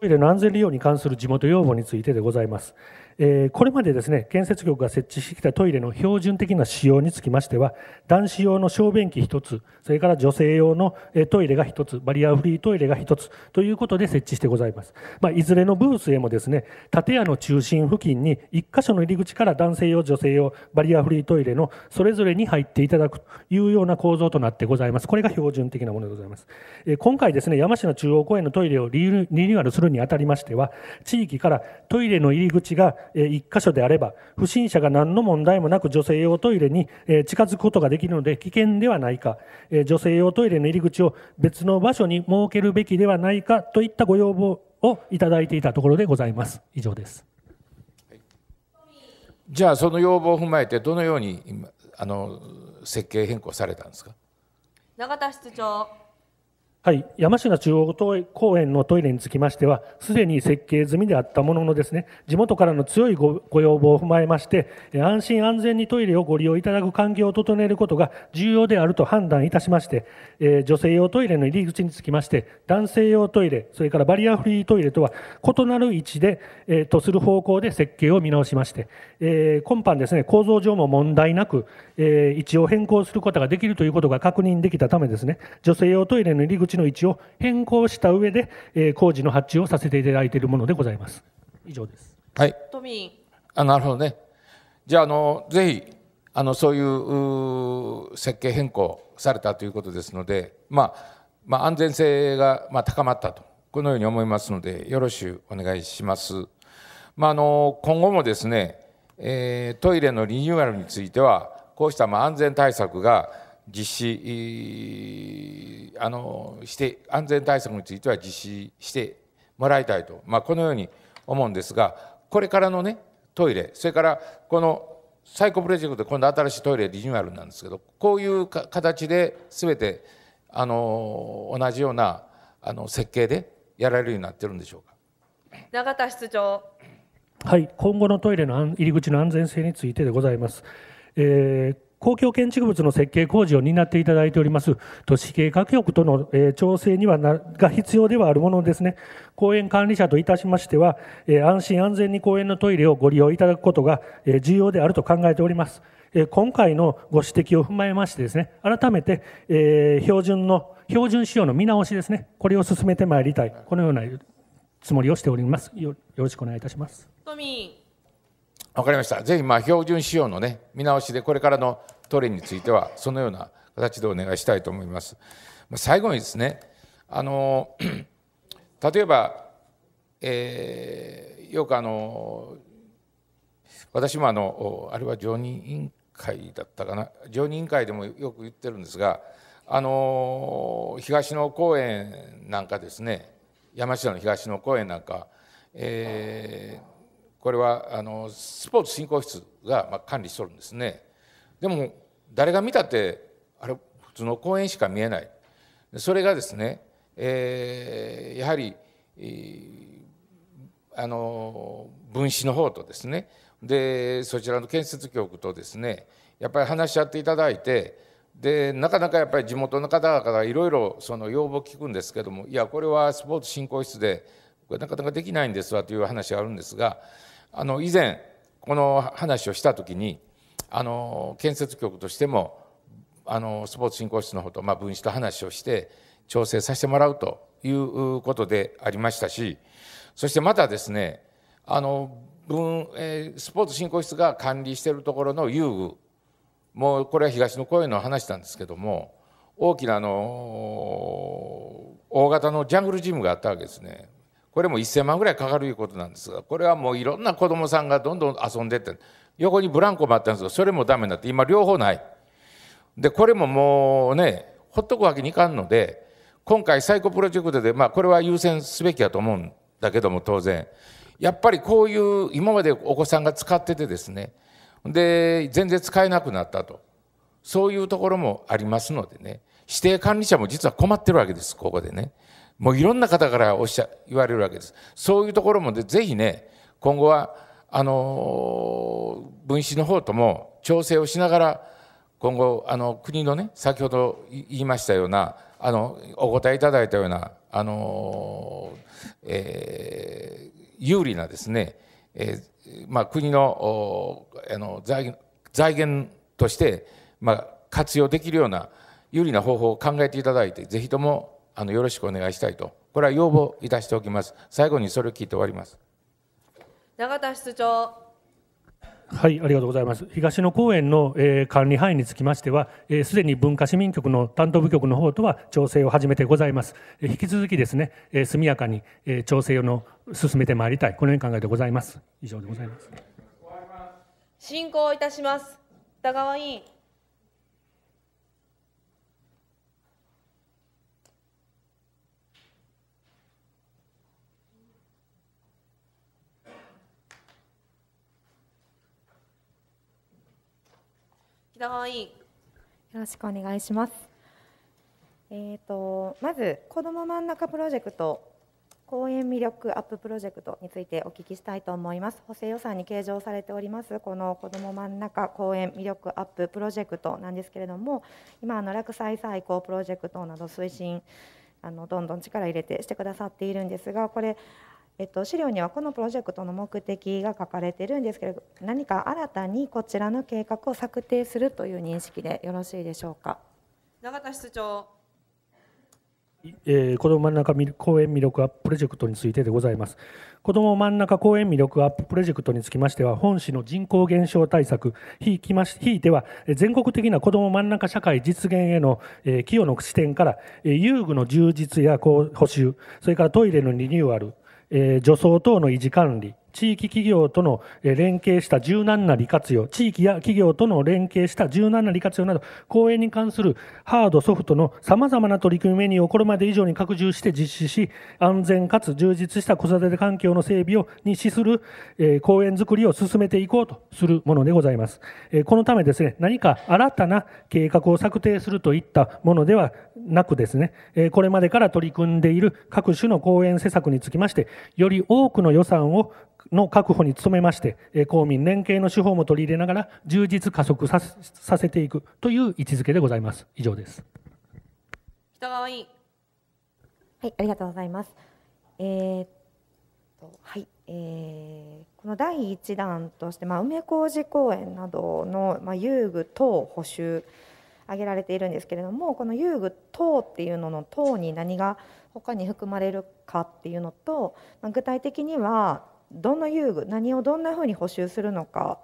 トイレの安全利用に関する地元要望についてでございます。えこれまでですね建設局が設置してきたトイレの標準的な仕様につきましては男子用の小便器1つそれから女性用のトイレが1つバリアフリートイレが1つということで設置してございます、まあ、いずれのブースへもですね建屋の中心付近に1箇所の入り口から男性用女性用バリアフリートイレのそれぞれに入っていただくというような構造となってございますこれが標準的なものでございます、え今回ですね山科中央公園のトイレをリニューアルするにあたりましては地域からトイレの入り口が1箇所であれば不審者が何の問題もなく女性用トイレに近づくことができるので危険ではないか女性用トイレの入り口を別の場所に設けるべきではないかといったご要望をいただいていたところでございます以上です、じゃあその要望を踏まえてどのようにあの設計変更されたんですか永田室長はい、山科中央公園のトイレにつきましては、すでに設計済みであったものの、ですね地元からの強いご要望を踏まえまして、安心安全にトイレをご利用いただく環境を整えることが重要であると判断いたしまして、え女性用トイレの入り口につきまして、男性用トイレ、それからバリアフリートイレとは異なる位置で、えとする方向で設計を見直しまして、え今般、ですね構造上も問題なく、え位置を変更することができるということが確認できたため、ですね女性用トイレの入り口口の位置を変更した上で、えー、工事の発注をさせていただいているものでございます。以上です。はい。都民。あ、なるほどね。じゃあ、あの、ぜひ、あの、そういう設計変更されたということですので、まあ、まあ、安全性が、まあ、高まったと、このように思いますので、よろしくお願いします。まあ、あの、今後もですね、えー、トイレのリニューアルについては、こうしたまあ安全対策が実施あのして安全対策については実施してもらいたいと、まあ、このように思うんですがこれからのねトイレそれからこのサイコプロジェクトで今度新しいトイレリニューアルなんですけどこういう形で全てあの同じようなあの設計でやられるようになってるんでしょうか永田室長はい今後のトイレの入り口の安全性についてでございます、えー公共建築物の設計工事を担っていただいております都市計画局との、えー、調整にはなが必要ではあるものですね公園管理者といたしましては、えー、安心安全に公園のトイレをご利用いただくことが、えー、重要であると考えております、え今回のご指摘を踏まえましてですね改めて、え標準の標準仕様の見直しですねこれを進めてまいりたいこのようなつもりをしておりますよろしくお願いいたします都民分かりました。ぜひ、まあ、標準仕様のね、見直しで、これからのトレーについては、そのような形でお願いしたいと思います。ま最後にですね、あの、例えば、えー、よくあの、私もあの、あれは常任委員会だったかな、常任委員会でもよく言ってるんですが、あの、東野公園なんかですね、山下の東の公園なんか、えー、これはあのスポーツ振興室が、まあ、管理しとるんですねでも誰が見たってあれ普通の公園しか見えないそれがですね、えー、やはり、えー、あの分子の方とですねでそちらの建設局とですねやっぱり話し合っていただいてでなかなかやっぱり地元の方々からいろいろその要望聞くんですけどもいやこれはスポーツ振興室でなかなかできないんですわという話があるんですがあの以前この話をした時にあの建設局としてもあのスポーツ振興室の方と、まあ、分子と話をして調整させてもらうということでありましたしそしてまたですねあの分、えー、スポーツ振興室が管理しているところの遊具もうこれは東の公園の話なんですけども大きなあの大型のジャングルジムがあったわけですねこれも1,000万ぐらいかかるいうことなんですがこれはもういろんな子どもさんがどんどん遊んでって横にブランコもあったんですがそれも駄目になって今両方ない。でこれももうねほっとくわけにいかんので今回サイコプロジェクトで、まあ、これは優先すべきやと思うんだけども当然やっぱりこういう今までお子さんが使っててですねで全然使えなくなったとそういうところもありますのでね指定管理者も実は困ってるわけですここでね。もういろんな方からおっしゃ言われるわけです。そういうところもでぜひね今後はあの分子の方とも調整をしながら今後あの国のね先ほど言いましたようなあのお答えいただいたようなあの、えー、有利なですね、えーまあ、国のあの財財源として、まあ、活用できるような有利な方法を考えていただいてぜひともあのよろしくお願いしたいと、これは要望いたしておきます。最後にそれを聞いて終わります。永田室長。はい、ありがとうございます。東野公園の、えー、管理範囲につきましては、す、えー、に文化市民局の担当部局の方とは調整を始めてございます。えー、引き続きですね、えー、速やかに、えー、調整を進めてまいりたい、このように考えてございます。以上でございます。進行いたします。田川委員。平川委員よろしくお願いします。えーと、とまず、子ども真ん中プロジェクト公園魅力アッププロジェクトについてお聞きしたいと思います。補正予算に計上されております、この子ども真ん中公園魅力アッププロジェクトなんですけれども、今、の落栽再興プロジェクトなど推進、あのどんどん力入れてしてくださっているんですが、これ、えっと、資料にはこのプロジェクトの目的が書かれてるんですけれど何か新たにこちらの計画を策定するという認識でよろしいでしょうか永田室長、えー、子ども真ん中公園魅力アッププロジェクトについてでございます子ども真ん中公園魅力アッププロジェクトにつきましては本市の人口減少対策ひいきまひいては全国的な子ども真ん中社会実現への、えー、寄与の視点から、えー、遊具の充実や補修それからトイレのリニューアルえー、除草等の維持管理地域企業との連携した柔軟な利活用、地域や企業との連携した柔軟な利活用など、公園に関するハード、ソフトのさまざまな取り組みメニューをこれまで以上に拡充して実施し、安全かつ充実した子育て環境の整備をに資する、え公園づくりを進めていこうとするものでございます。えこのためですね、何か新たな計画を策定するといったものではなくですね、えこれまでから取り組んでいる各種の公園施策につきまして、より多くの予算をの確保に努めまして、公民連携の手法も取り入れながら、充実加速させていくという位置づけでございます。以上です。北川委員。はい、ありがとうございます。えー、と、はい。えー、この第一弾として、まあ、梅小路公園などの、まあ、遊具等補修挙げられているんですけれどもこの遊具等っていうのの等に何が他に含まれるかっていうのと、まあ、具体的にはどの遊具何をどんなふうに補修するのか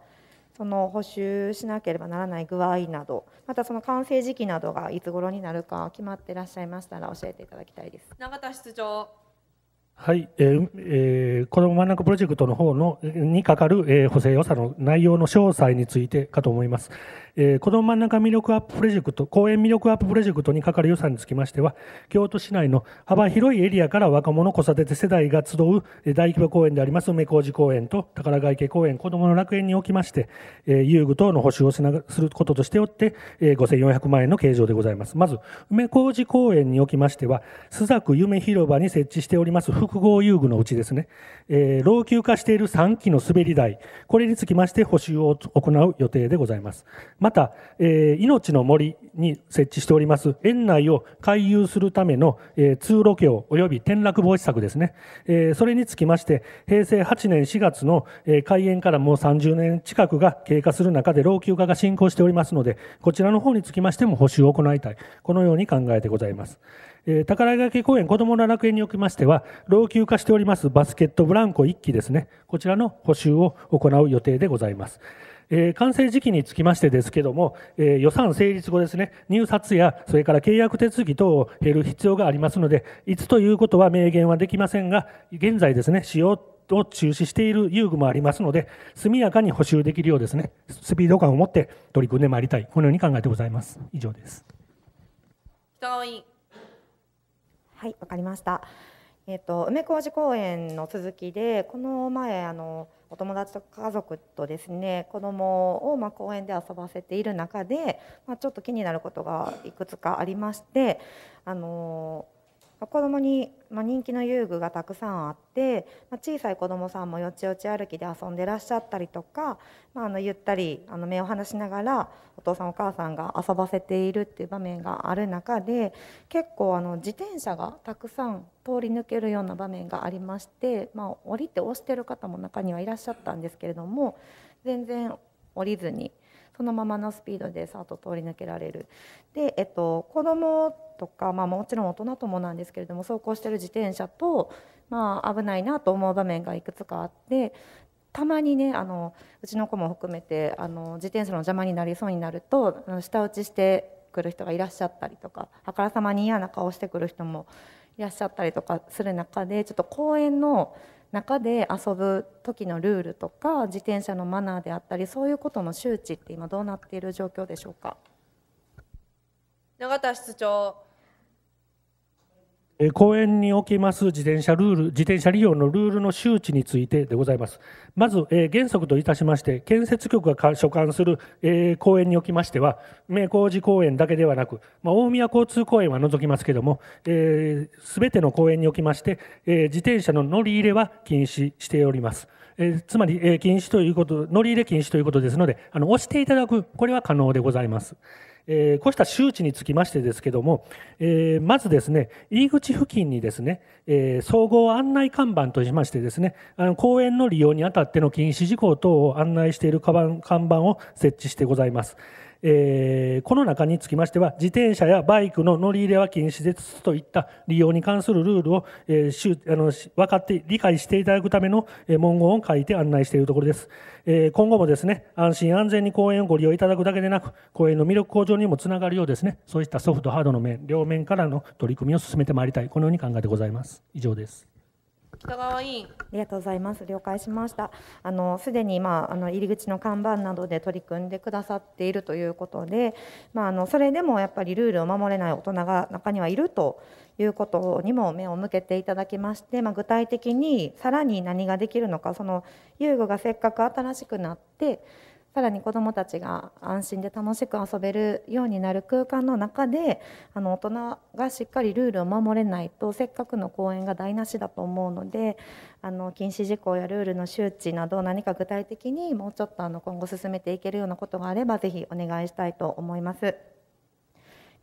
その補修しなければならない具合などまたその完成時期などがいつ頃になるか決まっていらっしゃいましたら教えていただきたいです永田室長はい、えーえー、この真ん中プロジェクトの方のにかかる、えー、補正予算の内容の詳細についてかと思います。えー、こども真ん中魅力アッププロジェクト、公園魅力アッププロジェクトにかかる予算につきましては、京都市内の幅広いエリアから若者子育て世代が集う大規模公園であります梅小路公園と宝ヶ池公園、子どもの楽園におきまして、えー、遊具等の補修をすることとしておって、えー、5400万円の計上でございます。まず、梅小路公園におきましては、須作夢広場に設置しております複合遊具のうちですね、えー、老朽化している3基の滑り台、これにつきまして補修を行う予定でございます。また、えー、命の森に設置しております園内を回遊するための、えー、通路橋及び転落防止策ですね、えー、それにつきまして平成8年4月の、え開園からもう30年近くが経過する中で老朽化が進行しておりますのでこちらの方につきましても補修を行いたいこのように考えてございます。え宝ヶ池公園こどもの楽園におきましては老朽化しておりますバスケットブランコ1機ですねこちらの補修を行う予定でございます。えー、完成時期につきましてですけども、えー、予算成立後ですね、入札や、それから契約手続き等を経る必要がありますので、いつということは明言はできませんが、現在ですね、使用を中止している遊具もありますので、速やかに補修できるようですね、スピード感を持って取り組んでまいりたい、このように考えてございます。以上です。い。はい、わかりました。えっと、と梅小路公園の続きでこの前あのお友達と家族とですね子供をまあ公園で遊ばせている中で、まあ、ちょっと気になることがいくつかありましてあのま子どもに、ま人気の遊具がたくさんあって、ま小さい子どもさんもよちよち歩きで遊んでらっしゃったりとか、まあ、のゆったりあの目を離しながらお父さんお母さんが遊ばせているっていう場面がある中で結構あの自転車がたくさん通り抜けるような場面がありまして、まあ、降りて押してる方も中にはいらっしゃったんですけれども全然降りずに。そのままのスピードでさっと通り抜けられるで、えっと、子どもとか、まあ、もちろん大人ともなんですけれども走行してる自転車と、まあ、危ないなと思う場面がいくつかあってたまにねあのうちの子も含めてあの自転車の邪魔になりそうになるとあの下打ちしてくる人がいらっしゃったりとかあからさまに嫌な顔してくる人もいらっしゃったりとかする中でちょっと公園の中で遊ぶ時のルールとか自転車のマナーであったりそういうことの周知って今どうなっている状況でしょうか永田室長公園におきます自転車ルール、自転車利用のルールの周知についてでございます。まず、えー、原則といたしまして、建設局が所管する、えー、公園におきましては、名工事公園だけではなく、まあ、大宮交通公園は除きますけども、す、えー、べ、ての公園におきまして、えー、自転車の乗り入れは禁止しております。えつまり、え禁止ということ、乗り入れ禁止ということですので、あの押していただく、これは可能でございます。えー、こうした周知につきましてですけども、えー、まずですね、入り口付近にですね、えー、総合案内看板としましてですね、あの公園の利用にあたっての禁止事項等を案内している看板を設置してございます。えー、この中につきましては自転車やバイクの乗り入れは禁止ですといった利用に関するルールを、えー、あの分かって理解していただくための文言を書いて案内しているところです、えー、今後もですね安心安全に公園をご利用いただくだけでなく公園の魅力向上にもつながるようですねそういったソフトハードの面両面からの取り組みを進めてまいりたいこのように考えてございます以上です北川委員ありがとうございます了解しましたあのすでにまああの入り口の看板などで取り組んでくださっているということでまああのそれでもやっぱりルールを守れない大人が中にはいるということにも目を向けていただきまして、まあ、具体的にさらに何ができるのかその遊具がせっかく新しくなってさらに子どもたちが安心で楽しく遊べるようになる空間の中であの大人がしっかりルールを守れないとせっかくの公園が台無しだと思うのであの禁止事項やルールの周知など何か具体的にもうちょっとあの今後進めていけるようなことがあればぜひお願いしたいと思います。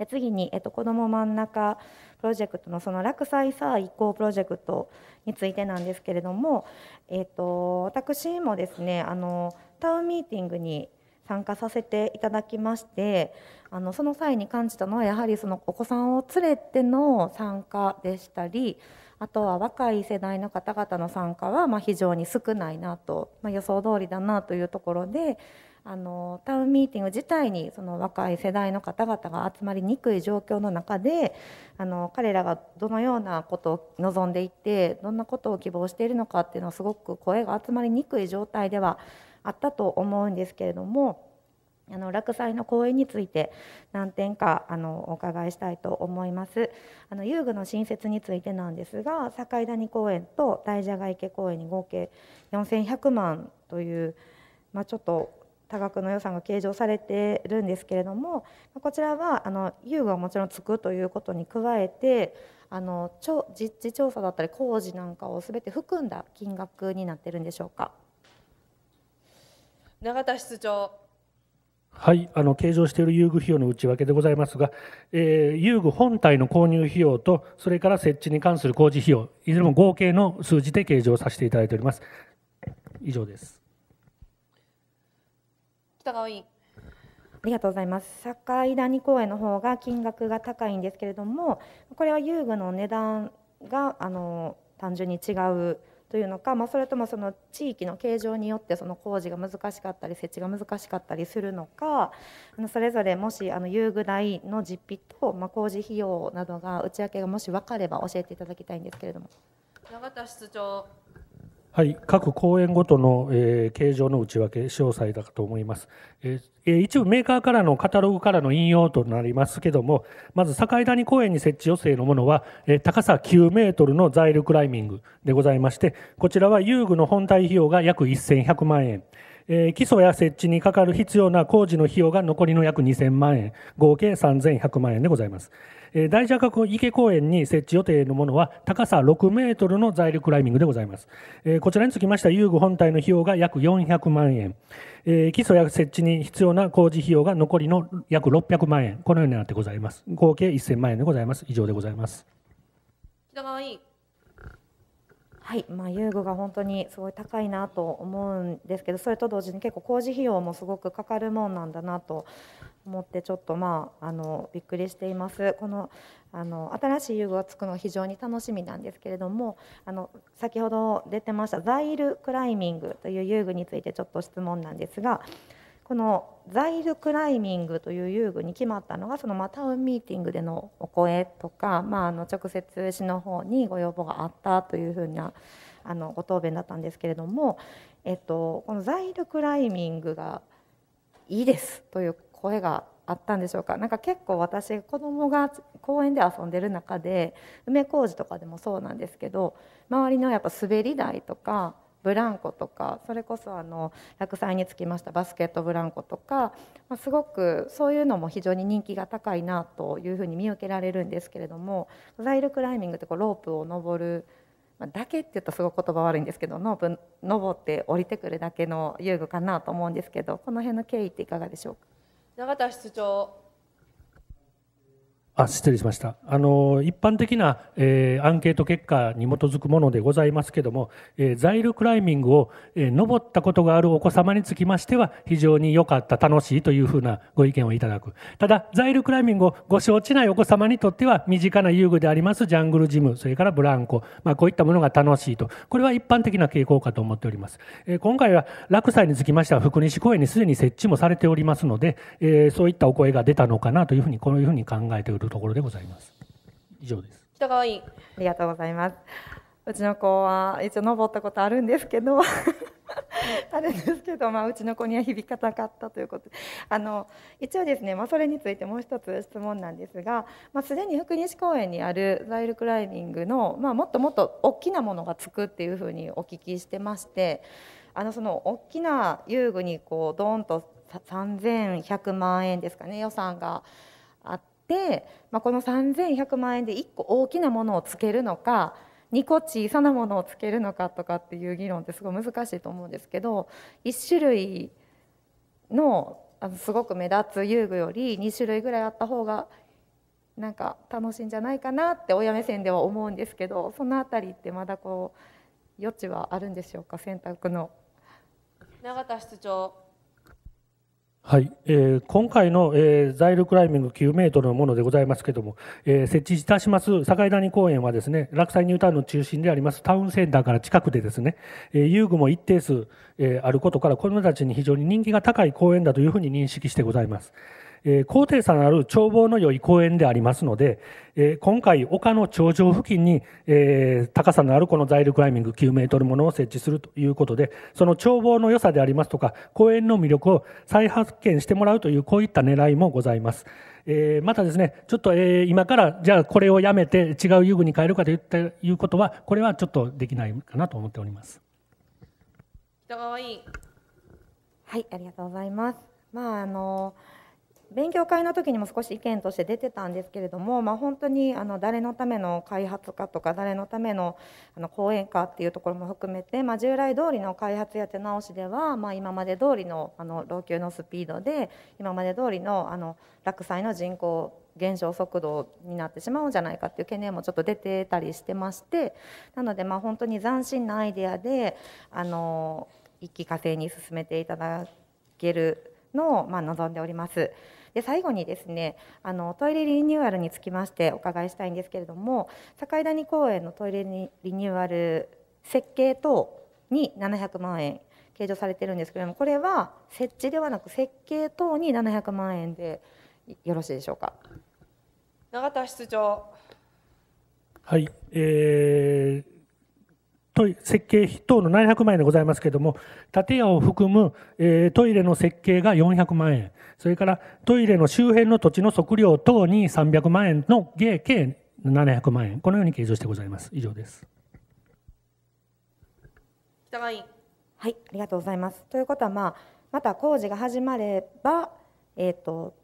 次に、えっと、子ども真ん中プロジェクトのその落栽さあ移行プロジェクトについてなんですけれども、えっと、私もですねあのタウンミーティングに参加させていただきましてあのその際に感じたのはやはりそのお子さんを連れての参加でしたりあとは若い世代の方々の参加はま非常に少ないなと、まあ、予想通りだなというところであのタウンミーティング自体にその若い世代の方々が集まりにくい状況の中であの彼らがどのようなことを望んでいてどんなことを希望しているのかっていうのはすごく声が集まりにくい状態ではああったと思うんですけれどもあの落栽の講演について何点かあのお伺いしたいと思います。あの遊具の新設についてなんですが、境谷公園と大蛇ヶ池公園に合計4100万という、まあ、ちょっと多額の予算が計上されてるんですけれども、こちらはあの遊具はもちろんつくということに加えて、あの実地調査だったり工事なんかを全て含んだ金額になってるんでしょうか。永田室長。はい、あの計上している遊具費用の内訳でございますが、えー、遊具本体の購入費用と、それから設置に関する工事費用、いずれも合計の数字で計上させていただいております。以上です。北川委員。ありがとうございます。境谷公園の方が金額が高いんですけれども、これは遊具の値段があの単純に違う。というのか、まあ、それともその地域の形状によってその工事が難しかったり設置が難しかったりするのかあのそれぞれもしあの遊具代の実費と、まあ、工事費用などが内訳がもし分かれば教えていただきたいんですけれども。永田室長はい、各公演ごとの、えー、形状の内訳、詳細だと思います、えー、一部メーカーからのカタログからの引用となりますけども、まず境谷公園に設置予定のものは、えー、高さ9メートルのザイルクライミングでございまして、こちらは遊具の本体費用が約1100万円。え基礎や設置にかかる必要な工事の費用が残りの約2000万円、合計3100万円でございます。え大蛇角池公園に設置予定のものは高さ6メートルの在留クライミングでございます。えこちらにつきましては遊具本体の費用が約400万円、え基礎や設置に必要な工事費用が残りの約600万円、このようになってございます。合計1000万円でございます。以上でございます。北川委員はい、まあ、遊具が本当にすごい高いなと思うんですけどそれと同時に結構工事費用もすごくかかるもんなんだなと思ってちょっとまああのびっくりしていますこのあの新しい遊具がつくのは非常に楽しみなんですけれどもあの先ほど出てましたザイルクライミングという遊具についてちょっと質問なんですが。このザイルクライミングという遊具に決まったのがその、まタウンミーティングでのお声とか、まあ、あの直接市の方にご要望があったというふうなあのご答弁だったんですけれども、えっと、このザイルクライミングがいいですという声があったんでしょうかなんか結構私子供が公園で遊んでる中で梅小路とかでもそうなんですけど周りのやっぱ滑り台とかブランコとかそれこそあの落栽につきましたバスケットブランコとか、まあ、すごくそういうのも非常に人気が高いなというふうに見受けられるんですけれどもザイルクライミングってこうロープを登るだけって言うとすごく言葉悪いんですけどノブ登って降りてくるだけの遊具かなと思うんですけどこの辺の経緯っていかがでしょうか永田室長あ失礼しましたあの一般的な、えー、アンケート結果に基づくものでございますけども、えー、ザイルクライミングを、えー、登ったことがあるお子様につきましては非常に良かった楽しいというふうなご意見をいただくただザイルクライミングをご承知ないお子様にとっては身近な遊具でありますジャングルジムそれからブランコ、まあ、こういったものが楽しいとこれは一般的な傾向かと思っております、えー、今回は落差につきましては福西公園にすでに設置もされておりますので、えそういったお声が出たのかなというふうにこのように考えておりまするところでございます。以上です。人が多い。ありがとうございます。うちの子は一応登ったことあるんですけど あれですけど、まあ、うちの子には響かなかったということあの一応ですね、まあ、それについてもう一つ質問なんですが、まあ、すでに福西公園にあるザイルクライミングの、まあ、もっともっと大きなものがつくっていうふうにお聞きしてましてあのその大きな遊具にこうドーンと3100万円ですかね予算が。で、まあ、この3100万円で1個大きなものをつけるのか2個小さなものをつけるのかとかっていう議論ってすごい難しいと思うんですけど1種類のあのすごく目立つ遊具より2種類ぐらいあった方がなんか楽しいんじゃないかなって親目線では思うんですけどその辺りってまだこう余地はあるんでしょうか選択の。永田室長はい、えー、今回の、えー、ザイルクライミング9メートルのものでございますけれども、えー、設置いたします境谷公園はですね、落西ニュータウンの中心でありますタウンセンターから近くでですね、えー、遊具も一定数、えー、あることから子どもたちに非常に人気が高い公園だというふうに認識してございます。えー、高低差のある眺望の良い公園でありますので、えー、今回丘の頂上付近に、えー、高さのあるこのザイルクライミング9メートルものを設置するということで、その眺望の良さでありますとか、公園の魅力を再発見してもらうという、こういった狙いもございます。えー、またですね、ちょっと、えー、今からじゃあこれをやめて違う遊具に変えるかといったいうことは、これはちょっとできないかなと思っております。人が多い。はい、ありがとうございます。まああのー勉強会の時にも少し意見として出てたんですけれども、まあ、本当にあの誰のための開発かとか誰のためのあの講演かっていうところも含めて、まあ、従来通りの開発や手直しでは、まあ、今まで通りのあの老朽のスピードで今まで通りのあの落栽の人口減少速度になってしまうんじゃないかっていう懸念もちょっと出てたりしてましてなのでまあ本当に斬新なアイデアであの一気化成に進めていただけるのをまあ望んでおります。で最後にですねあのトイレリニューアルにつきましてお伺いしたいんですけれども境谷公園のトイレリニューアル設計等に700万円計上されてるんですけれどもこれは設置ではなく設計等に700万円でよろしいでしょうか永田室長はい、えー、トイ設計費等の700万円でございますけれども、建屋を含む、えー、トイレの設計が400万円、それからトイレの周辺の土地の測量等に300万円の計計700万円、このように計上してございます。以上です。北川委員。はい、ありがとうございます。ということは、まあ、また工事が始まれば、えっ、ー、と、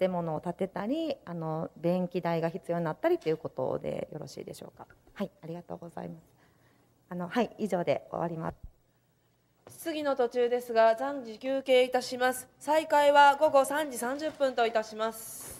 建物を建てたりあの電気代が必要になったりということでよろしいでしょうか。はい、ありがとうございます。あのはい以上で終わります。質疑の途中ですが暫時休憩いたします。再開は午後3時30分といたします。